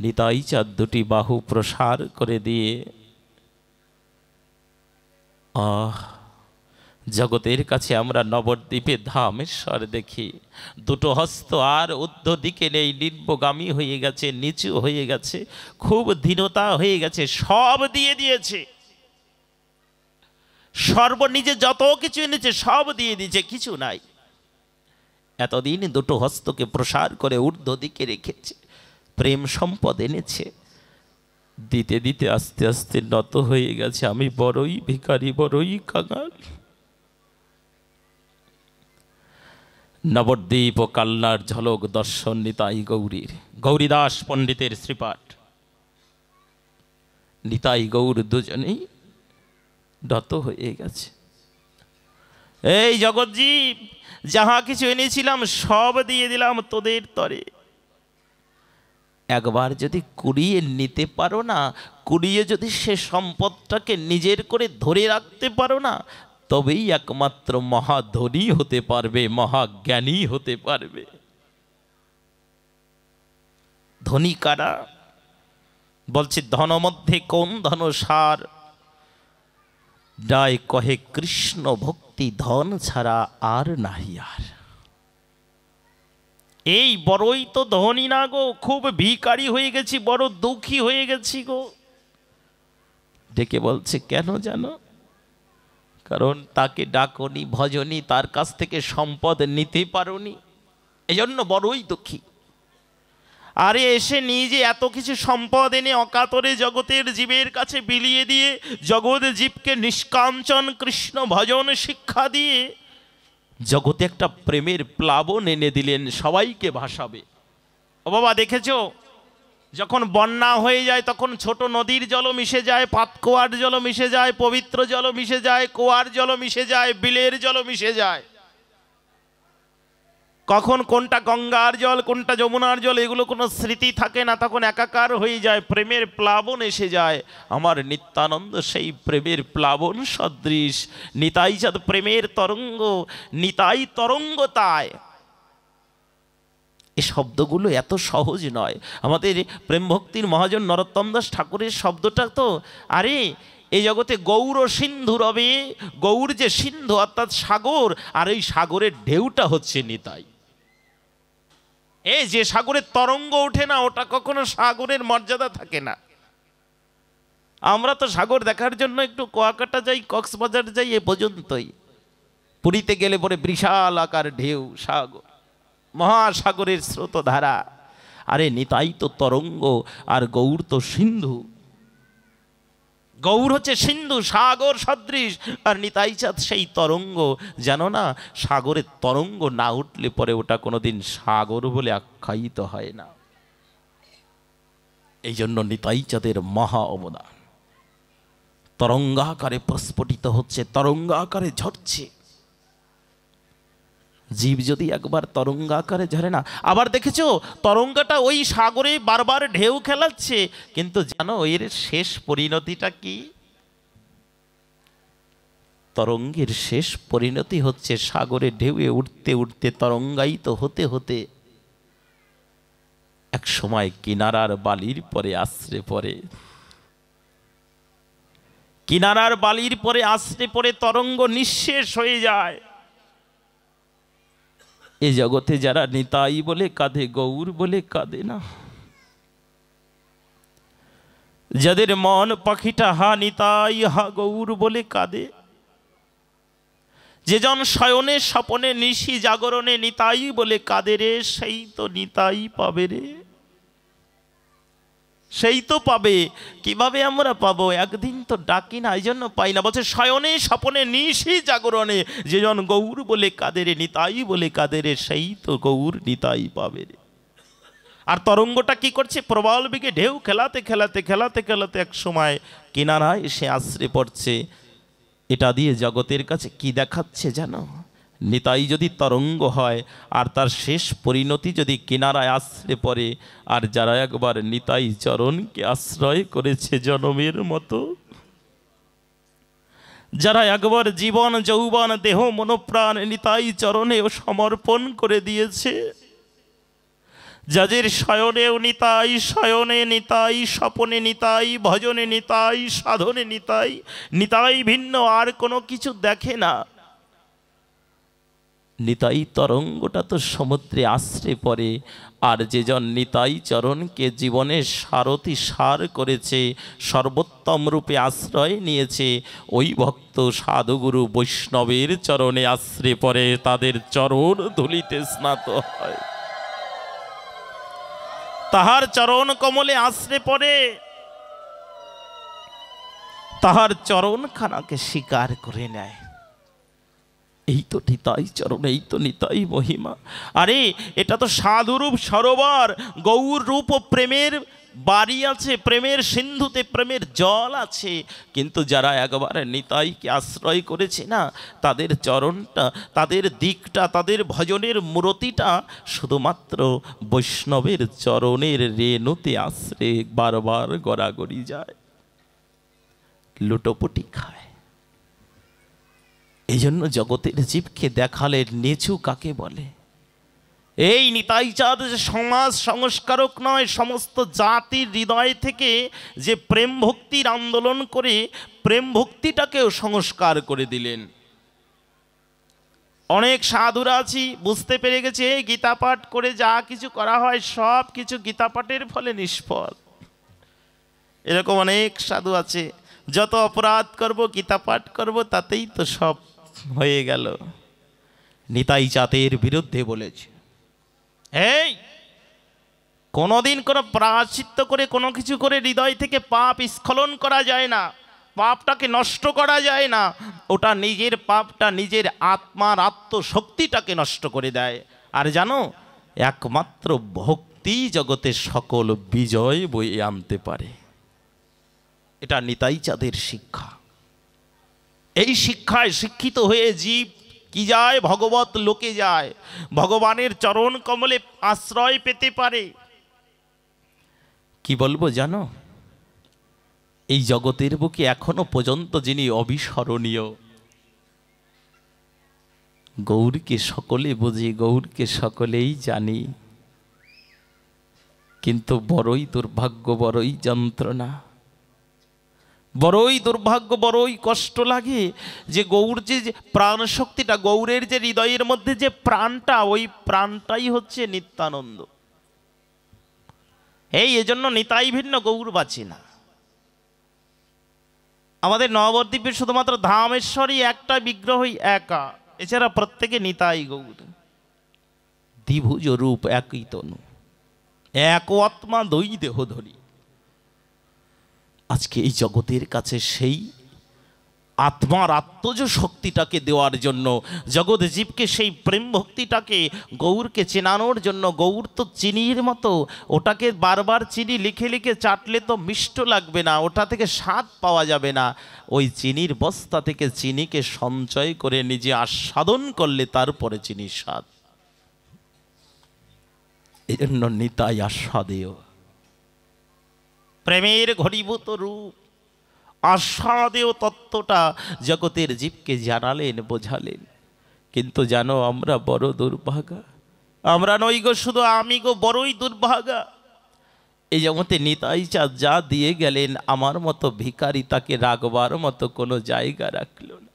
নিতাই দুটি বাহু প্রসার করে দিয়ে আহ জগতের কাছে আমরা নবদ্বীপে ধামেশ্বর দেখি দুটো হস্ত আর উদ্ধ দিকে নেই নিম্বগামী হয়ে গেছে নিচু হয়ে গেছে খুব দীনতা হয়ে গেছে সব দিয়ে দিয়েছে সর্ব নিজে যত কিছু এনেছে সব দিয়ে দিয়েছে কিছু নাই এতদিন দুটো হস্তকে প্রসার করে ঊর্ধ্ব দিকে রেখেছে প্রেম সম্পদ এনেছে দিতে দিতে আস্তে আস্তে নত হয়ে গেছে আমি বড়ই ভিখারি বড়ই কাঙাল নবদ্বীপ ও কাল্লার ঝলক দর্শন নিতাই গৌরীর গৌরীদাস পণ্ডিতের শ্রীপাঠ নিতাই গৌর দুজনেই নত হয়ে গেছে এই জগৎজীব যাহা কিছু এনেছিলাম সব দিয়ে দিলাম তোদের তরে একবার যদি কুড়িয়ে নিতে পারো না কুড়িয়ে যদি সে সম্পদটাকে নিজের করে ধরে রাখতে পারো না তবেই একমাত্র মহাধনী হতে পারবে মহাজ্ঞানী হতে পারবে ধনী কারা ধন মধ্যে কোন ধন সার ডায় কহে কৃষ্ণ ভক্তি ধন ছাড়া আর নাহি আর এই বড়ই তো ধনী না গো খুব ভিকারি হয়ে গেছি বড় দুঃখী হয়ে গেছি গো ডেকে বলছে কেন জানো কারণ তাকে ডাকনি ভজনি তার কাছ থেকে সম্পদ নিতে এই এজন্য বড়ই দুঃখী আরে এসে নিজে এত কিছু সম্পদ এনে অকাতরে জগতের জীবের কাছে বিলিয়ে দিয়ে জগৎ জীবকে নিষ্কাঞ্চন কৃষ্ণ ভজন শিক্ষা দিয়ে জগতে একটা প্রেমের প্লাবন এনে দিলেন সবাইকে ভাসাবে ও বাবা দেখেছ যখন বন্যা হয়ে যায় তখন ছোট নদীর জল মিশে যায় পাতকুয়ার জল মিশে যায় পবিত্র জল মিশে যায় কুয়ার জল মিশে যায় বিলের জল মিশে যায় কখন কোনটা গঙ্গার জল কোনটা যমুনার জল এগুলো কোনো স্মৃতি থাকে না তখন একাকার হয়ে যায় প্রেমের প্লাবন এসে যায় আমার নিত্যানন্দ সেই প্রেমের প্লাবন সদৃশ নিতাই চাঁদ প্রেমের তরঙ্গ নিতাই তরঙ্গ তাই এ শব্দগুলো এত সহজ নয় আমাদের প্রেম ভক্তির মহাজন নরোত্তম দাস ঠাকুরের শব্দটা তো আরে এই জগতে গৌর সিন্ধু রবে গৌর যে সিন্ধু অর্থাৎ সাগর আর এই সাগরের ঢেউটা হচ্ছে নিতাই এই যে সাগরের তরঙ্গ ওঠে না ওটা কখনো সাগরের মর্যাদা থাকে না আমরা তো সাগর দেখার জন্য একটু কোয়াকাটা যাই কক্সবাজার যাই এ পর্যন্তই পুরীতে গেলে পরে বিশাল আকার ঢেউ সাগর মহাসাগরের স্রোতধারা আরে নিতাই তো তরঙ্গ আর গৌর তো সিন্ধু গৌর হচ্ছে সিন্ধু সাগর সদৃশ আর নিতাইচাঁদ সেই তরঙ্গ যেন না সাগরের তরঙ্গ না উঠলে পরে ওটা কোনোদিন সাগর বলে আখ্যায়িত হয় না এই জন্য নিতাইচাঁদের মহা অবদান তরঙ্গাকারে প্রস্ফুটিত হচ্ছে তরঙ্গাকারে ঝরছে জীব যদি একবার তরঙ্গাকারে ঝরে না আবার দেখেছ তরঙ্গাটা ওই সাগরে বারবার ঢেউ খেলাচ্ছে কিন্তু জানো এর শেষ পরিণতিটা কি তরঙ্গের শেষ পরিণতি হচ্ছে সাগরে ঢেউয়ে উঠতে উঠতে তরঙ্গায়িত হতে হতে এক সময় কিনারার বালির পরে আশ্রে পরে কিনারার বালির পরে আশ্রে পরে তরঙ্গ নিঃশেষ হয়ে যায় এ জগতে যারা নিতাই বলে কাঁধে গৌর বলে কাঁদে না যাদের মন পাখিটা হা নিতাই হা গৌর বলে কাঁদে যেজন শয়নে স্বপনে নিশি জাগরণে নিতাই বলে কাঁদে রে সেই তো নিতাই পাবে রে সেই তো পাবে কিভাবে আমরা পাবো একদিন তো ডাকি না এই জন্য পাই না বলছে শয়নে স্বপনে নিশি জাগরণে যেজন গৌর বলে কাদের নিতাই বলে কাদের সেই তো গৌর নিতাই পাবে রে আর তরঙ্গটা কি করছে প্রবল বেগে ঢেউ খেলাতে খেলাতে খেলাতে খেলাতে এক সময় কিনারায় সে আশ্রে পড়ছে এটা দিয়ে জগতের কাছে কি দেখাচ্ছে জানো নিতাই যদি তরঙ্গ হয় আর তার শেষ পরিণতি যদি কিনারায় আসলে পড়ে আর যারা একবার নিতাই চরণকে আশ্রয় করেছে জনমের মতো যারা একবার জীবন যৌবন দেহ মনোপ্রাণ নিতাই চরণেও সমর্পণ করে দিয়েছে যাদের শয়নেও নিতাই শয়নে নিতাই স্বপনে নিতাই ভজনে নিতাই সাধনে নিতাই নিতাই ভিন্ন আর কোনো কিছু দেখে না নিতাই তরঙ্গটা তো সমুদ্রে আশ্রে পড়ে আর যেজন নিতাই চরণকে জীবনের সারথি সার করেছে সর্বোত্তম রূপে আশ্রয় নিয়েছে ওই ভক্ত সাধুগুরু বৈষ্ণবের চরণে আশ্রে পড়ে তাদের চরণ ধুলিতে স্নাত হয় তাহার চরণ কমলে আশ্রে পড়ে তাহার চরণখানাকে স্বীকার করে নেয় এই তো নিতাই চরণ এই তো নিতাই মহিমা আরে এটা তো সাধুরূপ সরোবর গৌর রূপ প্রেমের বাড়ি আছে প্রেমের সিন্ধুতে প্রেমের জল আছে কিন্তু যারা একবার নিতাইকে আশ্রয় করেছে না তাদের চরণটা তাদের দিকটা তাদের ভজনের মূরতিটা শুধুমাত্র বৈষ্ণবের চরণের রেণুতে আশ্রে বারবার গড়াগড়ি যায় লুটোপুটি খায় এই জন্য জগতের জীবকে দেখালে নিচু কাকে বলে এই নিতাই চাঁদ যে সমাজ সংস্কারক নয় সমস্ত জাতির হৃদয় থেকে যে প্রেম ভক্তির আন্দোলন করে প্রেম ভক্তিটাকেও সংস্কার করে দিলেন অনেক সাধুরা আছি বুঝতে পেরে গেছে গীতা পাঠ করে যা কিছু করা হয় সব কিছু গীতা পাঠের ফলে নিষ্ফল এরকম অনেক সাধু আছে যত অপরাধ করব গীতা পাঠ করব তাতেই তো সব হয়ে গেল নিতাই জাতের বিরুদ্ধে বলেছে এই কোনোদিন কোনো প্রাচিত্য করে কোনো কিছু করে হৃদয় থেকে পাপ স্খলন করা যায় না পাপটাকে নষ্ট করা যায় না ওটা নিজের পাপটা নিজের আত্মার আত্মশক্তিটাকে নষ্ট করে দেয় আর জানো একমাত্র ভক্তি জগতে সকল বিজয় বয়ে আনতে পারে এটা নিতাই চাঁদের শিক্ষা এই শিক্ষায় শিক্ষিত হয়ে জীব কি যায় ভগবত লোকে যায় ভগবানের চরণ কমলে আশ্রয় পেতে পারে কি বলবো জানো এই জগতের বুকে এখনো পর্যন্ত যিনি অবিস্মরণীয় গৌরকে সকলে বুঝি গৌরকে সকলেই জানি কিন্তু বড়ই দুর্ভাগ্য বড়ই যন্ত্রণা বড়ই দুর্ভাগ্য বড়ই কষ্ট লাগে যে গৌর যে প্রাণ শক্তিটা গৌরের যে হৃদয়ের মধ্যে যে প্রাণটা ওই প্রাণটাই হচ্ছে নিত্যানন্দ এই এজন্য নিতাই ভিন্ন গৌর বাঁচি না আমাদের নবদ্বীপে শুধুমাত্র ধামেশ্বরই একটা বিগ্রহই একা এছাড়া প্রত্যেকে নিতাই গৌর দ্বিভুজ রূপ একই তনু এক আত্মা দুই দেহ ধরি আজকে এই জগতের কাছে সেই আত্মার আত্মজ শক্তিটাকে দেওয়ার জন্য জগৎ সেই প্রেম ভক্তিটাকে গৌরকে চেনানোর জন্য গৌর তো চিনির মতো ওটাকে বারবার চিনি লিখে লিখে চাটলে তো মিষ্ট লাগবে না ওটা থেকে স্বাদ পাওয়া যাবে না ওই চিনির বস্তা থেকে চিনিকে সঞ্চয় করে নিজে আস্বাদন করলে তারপরে চিনির স্বাদ এজন্য নিতাই আস্বাদেয় প্রেমের ঘনীভূত রূপ আস্বাদেয় তত্ত্বটা জগতের জীবকে জানালেন বোঝালেন কিন্তু জানো আমরা বড় দুর্ভাগা আমরা নই গো শুধু আমি গো বড়ই দুর্ভাগা এই জগতে নিতাই চাঁদ যা দিয়ে গেলেন আমার মতো ভিকারি তাকে রাখবার মতো কোনো জায়গা রাখল না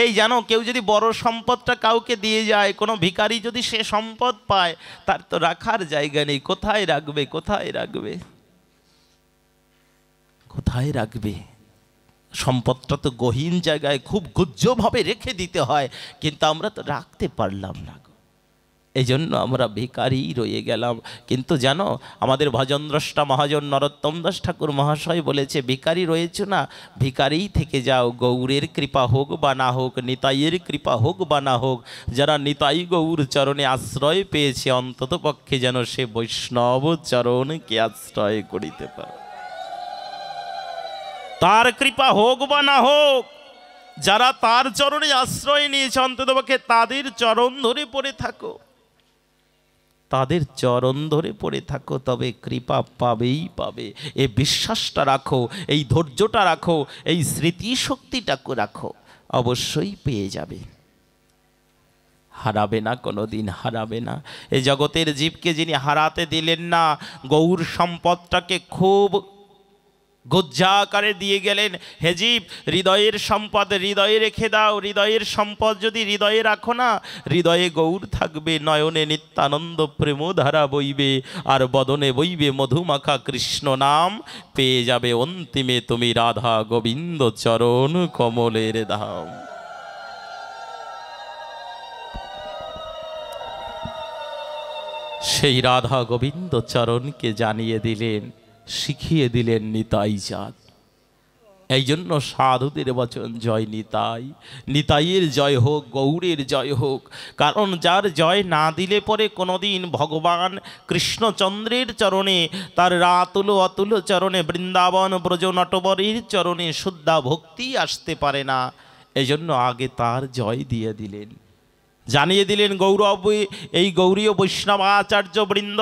এই জানো কেউ যদি বড় সম্পদটা কাউকে দিয়ে যায় কোনো ভিকারি যদি সে সম্পদ পায় তার তো রাখার জায়গা নেই কোথায় রাখবে কোথায় রাখবে কোথায় রাখবে সম্পদটা তো গহীন জায়গায় খুব গুজ্জভাবে রেখে দিতে হয় কিন্তু আমরা তো রাখতে পারলাম না এই জন্য আমরা বেকারই রয়ে গেলাম কিন্তু জানো আমাদের ভজনদ্রষ্টা মহাজন নরোত্তম দাস ঠাকুর মহাশয় বলেছে বেকারি রয়েছ না ভিকারিই থেকে যাও গৌরের কৃপা হোক বা না হোক নিতাইয়ের কৃপা হোক বা না হোক যারা নিতাই গৌর চরণে আশ্রয় পেয়েছে অন্তত পক্ষে যেন সে বৈষ্ণব চরণকে আশ্রয় করিতে পারে তার কৃপা হোক বা না হোক যারা তার চরণে আশ্রয় নিয়েছে অন্ততপক্ষে তাদের চরণ ধরে পড়ে থাকো তাদের চরণ ধরে পড়ে থাকো তবে কৃপা পাবেই পাবে এই বিশ্বাসটা রাখো এই ধৈর্যটা রাখো এই স্মৃতিশক্তিটাকে রাখো অবশ্যই পেয়ে যাবে হারাবে না কোনো দিন হারাবে না এই জগতের জীবকে যিনি হারাতে দিলেন না গৌর সম্পদটাকে খুব আকারে দিয়ে গেলেন হেজিব হৃদয়ের সম্পদ হৃদয়ে রেখে দাও হৃদয়ের সম্পদ যদি হৃদয়ে রাখো না হৃদয়ে গৌর থাকবে নয়নে নিত্যানন্দ প্রেম ধারা বইবে আর বদনে বইবে মধুমাখা কৃষ্ণ নাম পেয়ে যাবে অন্তিমে তুমি রাধা গোবিন্দ চরণ কমলের ধাম সেই রাধা গোবিন্দ চরণকে জানিয়ে দিলেন শিখিয়ে দিলেন নিতাই চাঁদ এই জন্য সাধুদের বচন জয় নিতাই নিতাইয়ের জয় হোক গৌরের জয় হোক কারণ যার জয় না দিলে পরে কোনোদিন ভগবান কৃষ্ণচন্দ্রের চরণে তার রাতুল অতুল চরণে বৃন্দাবন ব্রজ নটবরীর চরণে শুদ্ধা ভক্তি আসতে পারে না এজন্য আগে তার জয় দিয়ে দিলেন জানিয়ে দিলেন গৌরব এই গৌরীয় বৈষ্ণব বৃন্দ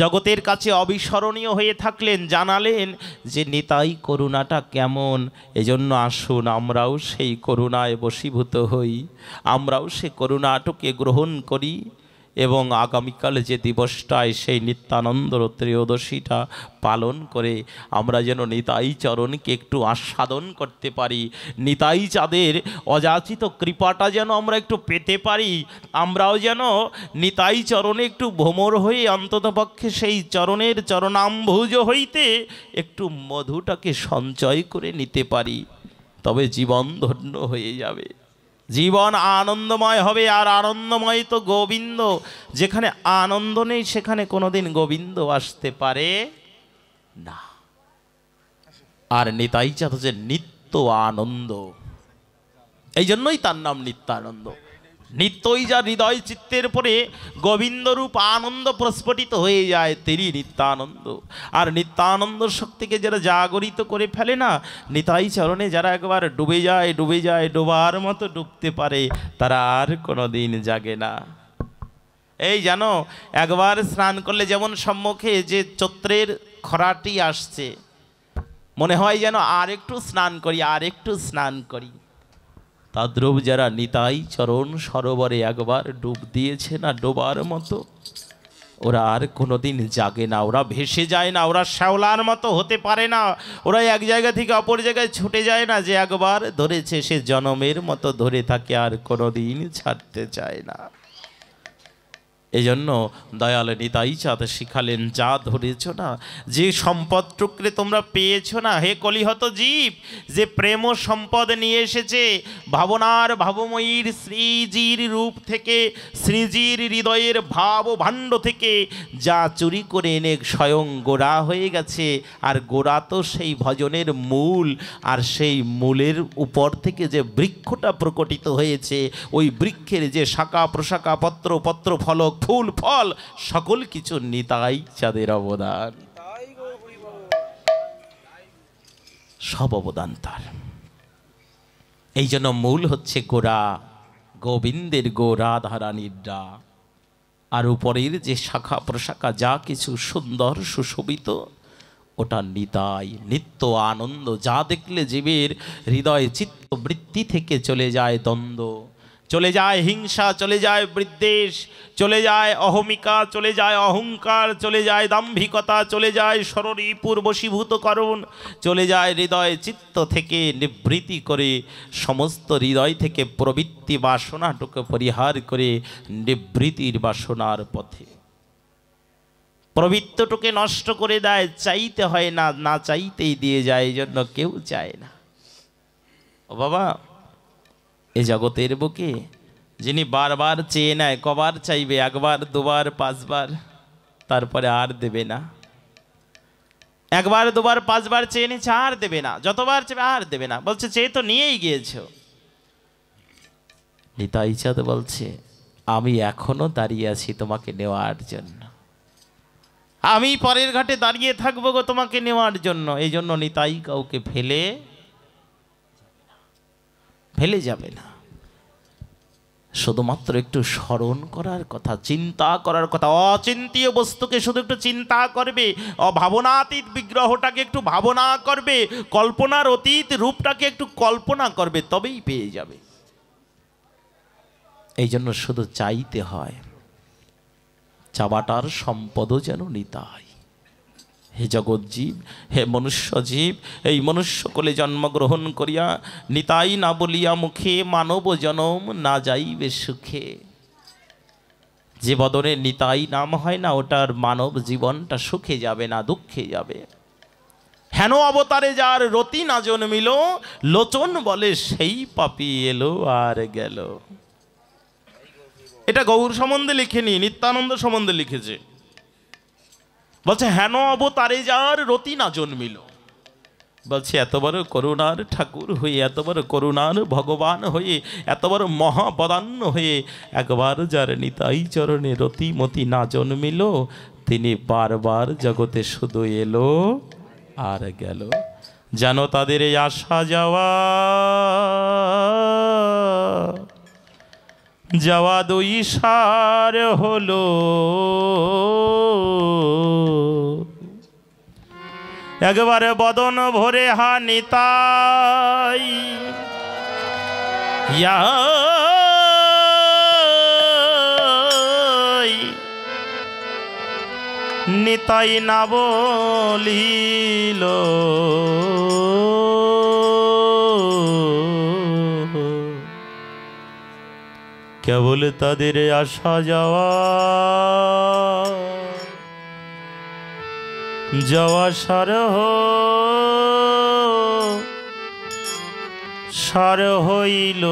জগতের কাছে অবিস্মরণীয় হয়ে থাকলেন জানালেন যে নিতাই করুণাটা কেমন এজন্য আসুন আমরাও সেই করুণায় বশীভূত হই আমরাও সে আটকে গ্রহণ করি এবং আগামীকাল যে দিবসটায় সেই নিত্যানন্দ ত্রয়োদশীটা পালন করে আমরা যেন নিতাই চরণকে একটু আস্বাদন করতে পারি নিতাই চাঁদের অযাচিত কৃপাটা যেন আমরা একটু পেতে পারি আমরাও যেন নিতাই চরণে একটু ভ্রমর হয়ে অন্ততপক্ষে সেই চরণের চরণাম্ভুজ হইতে একটু মধুটাকে সঞ্চয় করে নিতে পারি তবে জীবন ধন্য হয়ে যাবে জীবন আনন্দময় হবে আর আনন্দময় তো গোবিন্দ যেখানে আনন্দ নেই সেখানে কোনোদিন গোবিন্দ আসতে পারে না আর নেতাই চাত যে নিত্য আনন্দ এই জন্যই তার নাম নিত্যানন্দ নিত্যই যা হৃদয় চিত্তের পরে গোবিন্দরূপ আনন্দ প্রস্ফুটিত হয়ে যায় তেরি নিত্যানন্দ আর নিত্যানন্দ শক্তিকে যারা জাগরিত করে ফেলে না নিতাই চরণে যারা একবার ডুবে যায় ডুবে যায় ডোবার মতো ডুবতে পারে তারা আর কোনো দিন জাগে না এই জানো একবার স্নান করলে যেমন সম্মুখে যে চত্রের খরাটি আসছে মনে হয় যেন আর একটু স্নান করি আর একটু স্নান করি তাদ্রব যারা নিতাই চরণ সরোবরে একবার ডুব দিয়েছে না ডোবার মতো ওরা আর কোনোদিন জাগে না ওরা ভেসে যায় না ওরা শ্যাওলার মতো হতে পারে না ওরা এক জায়গা থেকে অপর জায়গায় ছুটে যায় না যে একবার ধরেছে সে জনমের মতো ধরে থাকে আর কোনোদিন ছাড়তে চায় না এজন্য দয়াল নিতাই চাঁদ শিখালেন যা ধরেছ না যে সম্পদ টুকরে তোমরা পেয়েছ না হে কলিহত জীব যে প্রেম সম্পদ নিয়ে এসেছে ভাবনার ভাবময়ীর শ্রীজির রূপ থেকে শ্রীজির হৃদয়ের ভাব ভাণ্ড থেকে যা চুরি করে এনে স্বয়ং গোড়া হয়ে গেছে আর গোড়া তো সেই ভজনের মূল আর সেই মূলের উপর থেকে যে বৃক্ষটা প্রকটিত হয়েছে ওই বৃক্ষের যে শাখা প্রশাখা পত্র পত্র ফলক ফুল ফল সকল কিছু নিতাই চাঁদের অবদান সব অবদান তার এই জন্য মূল হচ্ছে গোরা গোবিন্দের গোরা ধারা নিদ্রা আর উপরের যে শাখা প্রশাখা যা কিছু সুন্দর সুশোভিত ওটা নিতাই নিত্য আনন্দ যা দেখলে জীবের হৃদয় চিত্ত বৃত্তি থেকে চলে যায় দ্বন্দ্ব চলে যায় হিংসা চলে যায় বিদ্বেষ চলে যায় অহমিকা চলে যায় অহংকার চলে যায় দাম্ভিকতা চলে যায় সররিপুর বশীভূত করুন চলে যায় হৃদয় চিত্ত থেকে নিবৃত্তি করে সমস্ত হৃদয় থেকে প্রবৃত্তি বাসনাটুকু পরিহার করে নিবৃত্তির বাসনার পথে প্রবৃত্তটুকে নষ্ট করে দেয় চাইতে হয় না না চাইতেই দিয়ে যায় এই জন্য কেউ চায় না ও বাবা এ জগতের বুকে যিনি বারবার চেয়ে নেয় কবার চাইবে একবার দুবার পাঁচবার তারপরে আর দেবে না একবার দুবার পাঁচবার চেয়ে নিচ্ছে আর দেবে না যতবার চেবে আর দেবে না বলছে চেয়ে তো নিয়েই গিয়েছ নিতাই চাঁদ বলছে আমি এখনো দাঁড়িয়ে আছি তোমাকে নেওয়ার জন্য আমি পরের ঘাটে দাঁড়িয়ে থাকবো গো তোমাকে নেওয়ার জন্য এই জন্য নিতাই কাউকে ফেলে ফেলে যাবে না শুধুমাত্র একটু স্মরণ করার কথা চিন্তা করার কথা অচিন্তীয় বস্তুকে শুধু একটু চিন্তা করবে অভাবনাতীত বিগ্রহটাকে একটু ভাবনা করবে কল্পনার অতীত রূপটাকে একটু কল্পনা করবে তবেই পেয়ে যাবে এই জন্য শুধু চাইতে হয় চাবাটার সম্পদও যেন হয় হে জীব হে মনুষ্যজীব এই মনুষ্যকলে জন্মগ্রহণ করিয়া নিতাই না বলিয়া মুখে মানব জনম না যাইবে সুখে যে বদনে নিতাই নাম হয় না ওটার মানব জীবনটা সুখে যাবে না দুঃখে যাবে হেন অবতারে যার রতি না জন্মিল লোচন বলে সেই পাপি এলো আর গেল এটা গৌর সম্বন্ধে লিখেনি নিত্যানন্দ সম্বন্ধে লিখেছে বলছে হেন অবতারে যার রতি না জন্মিল বলছে এত বড় করুণার ঠাকুর হয়ে এত বড় করুণার ভগবান হয়ে এত বড় মহাপদান্ন হয়ে একবার যার নিতাই চরণে রতিমতি না জন্মিল তিনি বারবার জগতে শুধু এলো আর গেল যেন তাদের এই আসা যাওয়া যাওয়া দুই সার হলো একবারে বদন ভরে তাই নিতাই না বলিল কেবল তাদের আসা যাওয়া যাওয়া সার সার হইল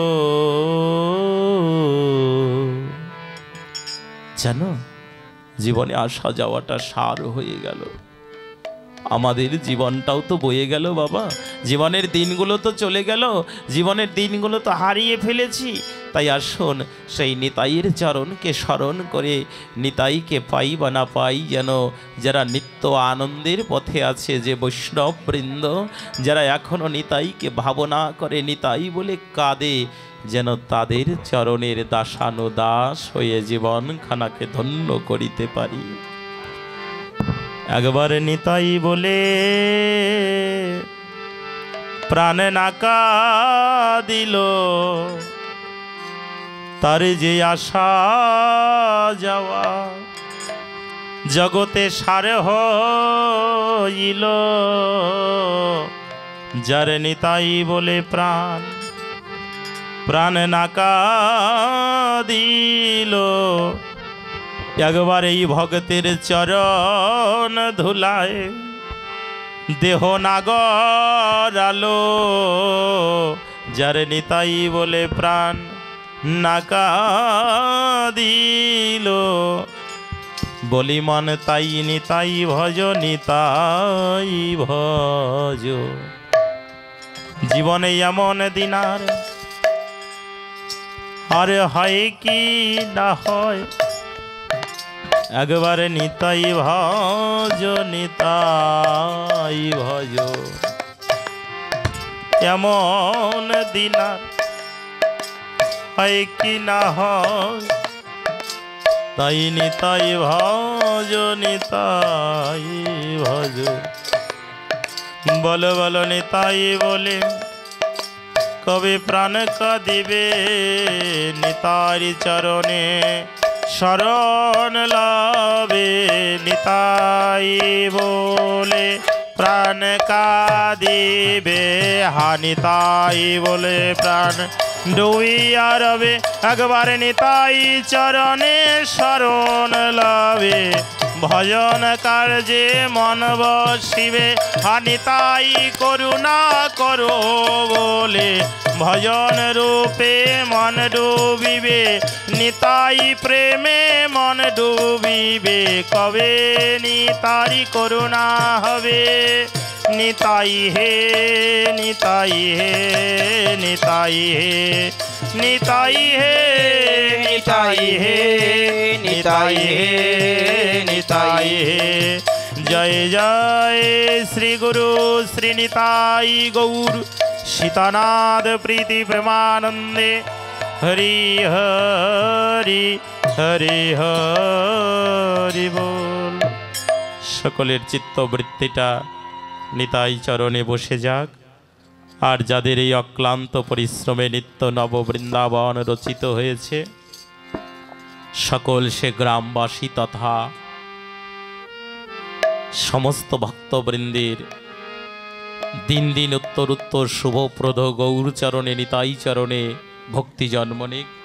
জানো জীবনে আসা যাওয়াটা সার হয়ে গেল আমাদের জীবনটাও তো বয়ে গেল বাবা জীবনের দিনগুলো তো চলে গেল জীবনের দিনগুলো তো হারিয়ে ফেলেছি তাই আসুন সেই নিতাইয়ের চরণকে স্মরণ করে নিতাইকে পাই বা না পাই যেন যারা নিত্য আনন্দের পথে আছে যে বৈষ্ণববৃন্দ যারা এখনও নিতাইকে ভাবনা করে নিতাই বলে কাঁদে যেন তাদের চরণের দাসানুদাস হয়ে জীবনখানাকে ধন্য করিতে পারি একবার নিতাই বলে প্রাণে নাকা দিল তার যে আশা যাওয়া জগতে সার হইল যার নিতাই বলে প্রাণ প্রাণ নাকা দিল একবার এই ভক্তের চরণ ধুলায় দেহ নাগর আলো যার নিতাই বলে প্রাণ নাকা দিল বলি মন তাই নিতাই ভজ নিতাই ভজ জীবনে এমন দিনার আর হয় কি না হয় একবার নিতাই ভজ নিতাই ভজ এমন দিনার হয় কি না হয় তাই নিতাই ভজ নিতাই ভজ বল বল নিতাই বলে কবি প্রাণ দিবে নিতারি চরণে শরণ লবে নিতাই বলে প্রাণ কাদিবে হানিতাই বলে প্রাণ দুই আরবে একবার নিতাই চরণে শরণ লবে ভজন যে মন বসিবে তাই করুণা করো বলে ভজন রূপে মন ডুবিবে নিতাই প্রেমে মন ডুবিবে কবে নিতাই করুণা হবে নিতাই হে নিতাই হে নিতাই হে নিতাই হে নিতাই হে নিতাই হে নিতাই তাই জয় জয় শ্রী গুরু শ্রীনিতাই গৌর সীতানাদ প্রীতি প্রেমানন্দে হরি হরি হরি হরি বল সকলের চিত্তবৃত্তিটা নিতাই চরণে বসে যাক আর যাদের এই অক্লান্ত পরিশ্রমে নিত্য নববৃন্দাবন রচিত হয়েছে সকল সে গ্রামবাসী তথা সমস্ত ভক্তবৃন্দের দিন দিন উত্তর উত্তর শুভপ্রদ গৌরচরণে নিতাইচরণে চরণে ভক্তি জন্মনিক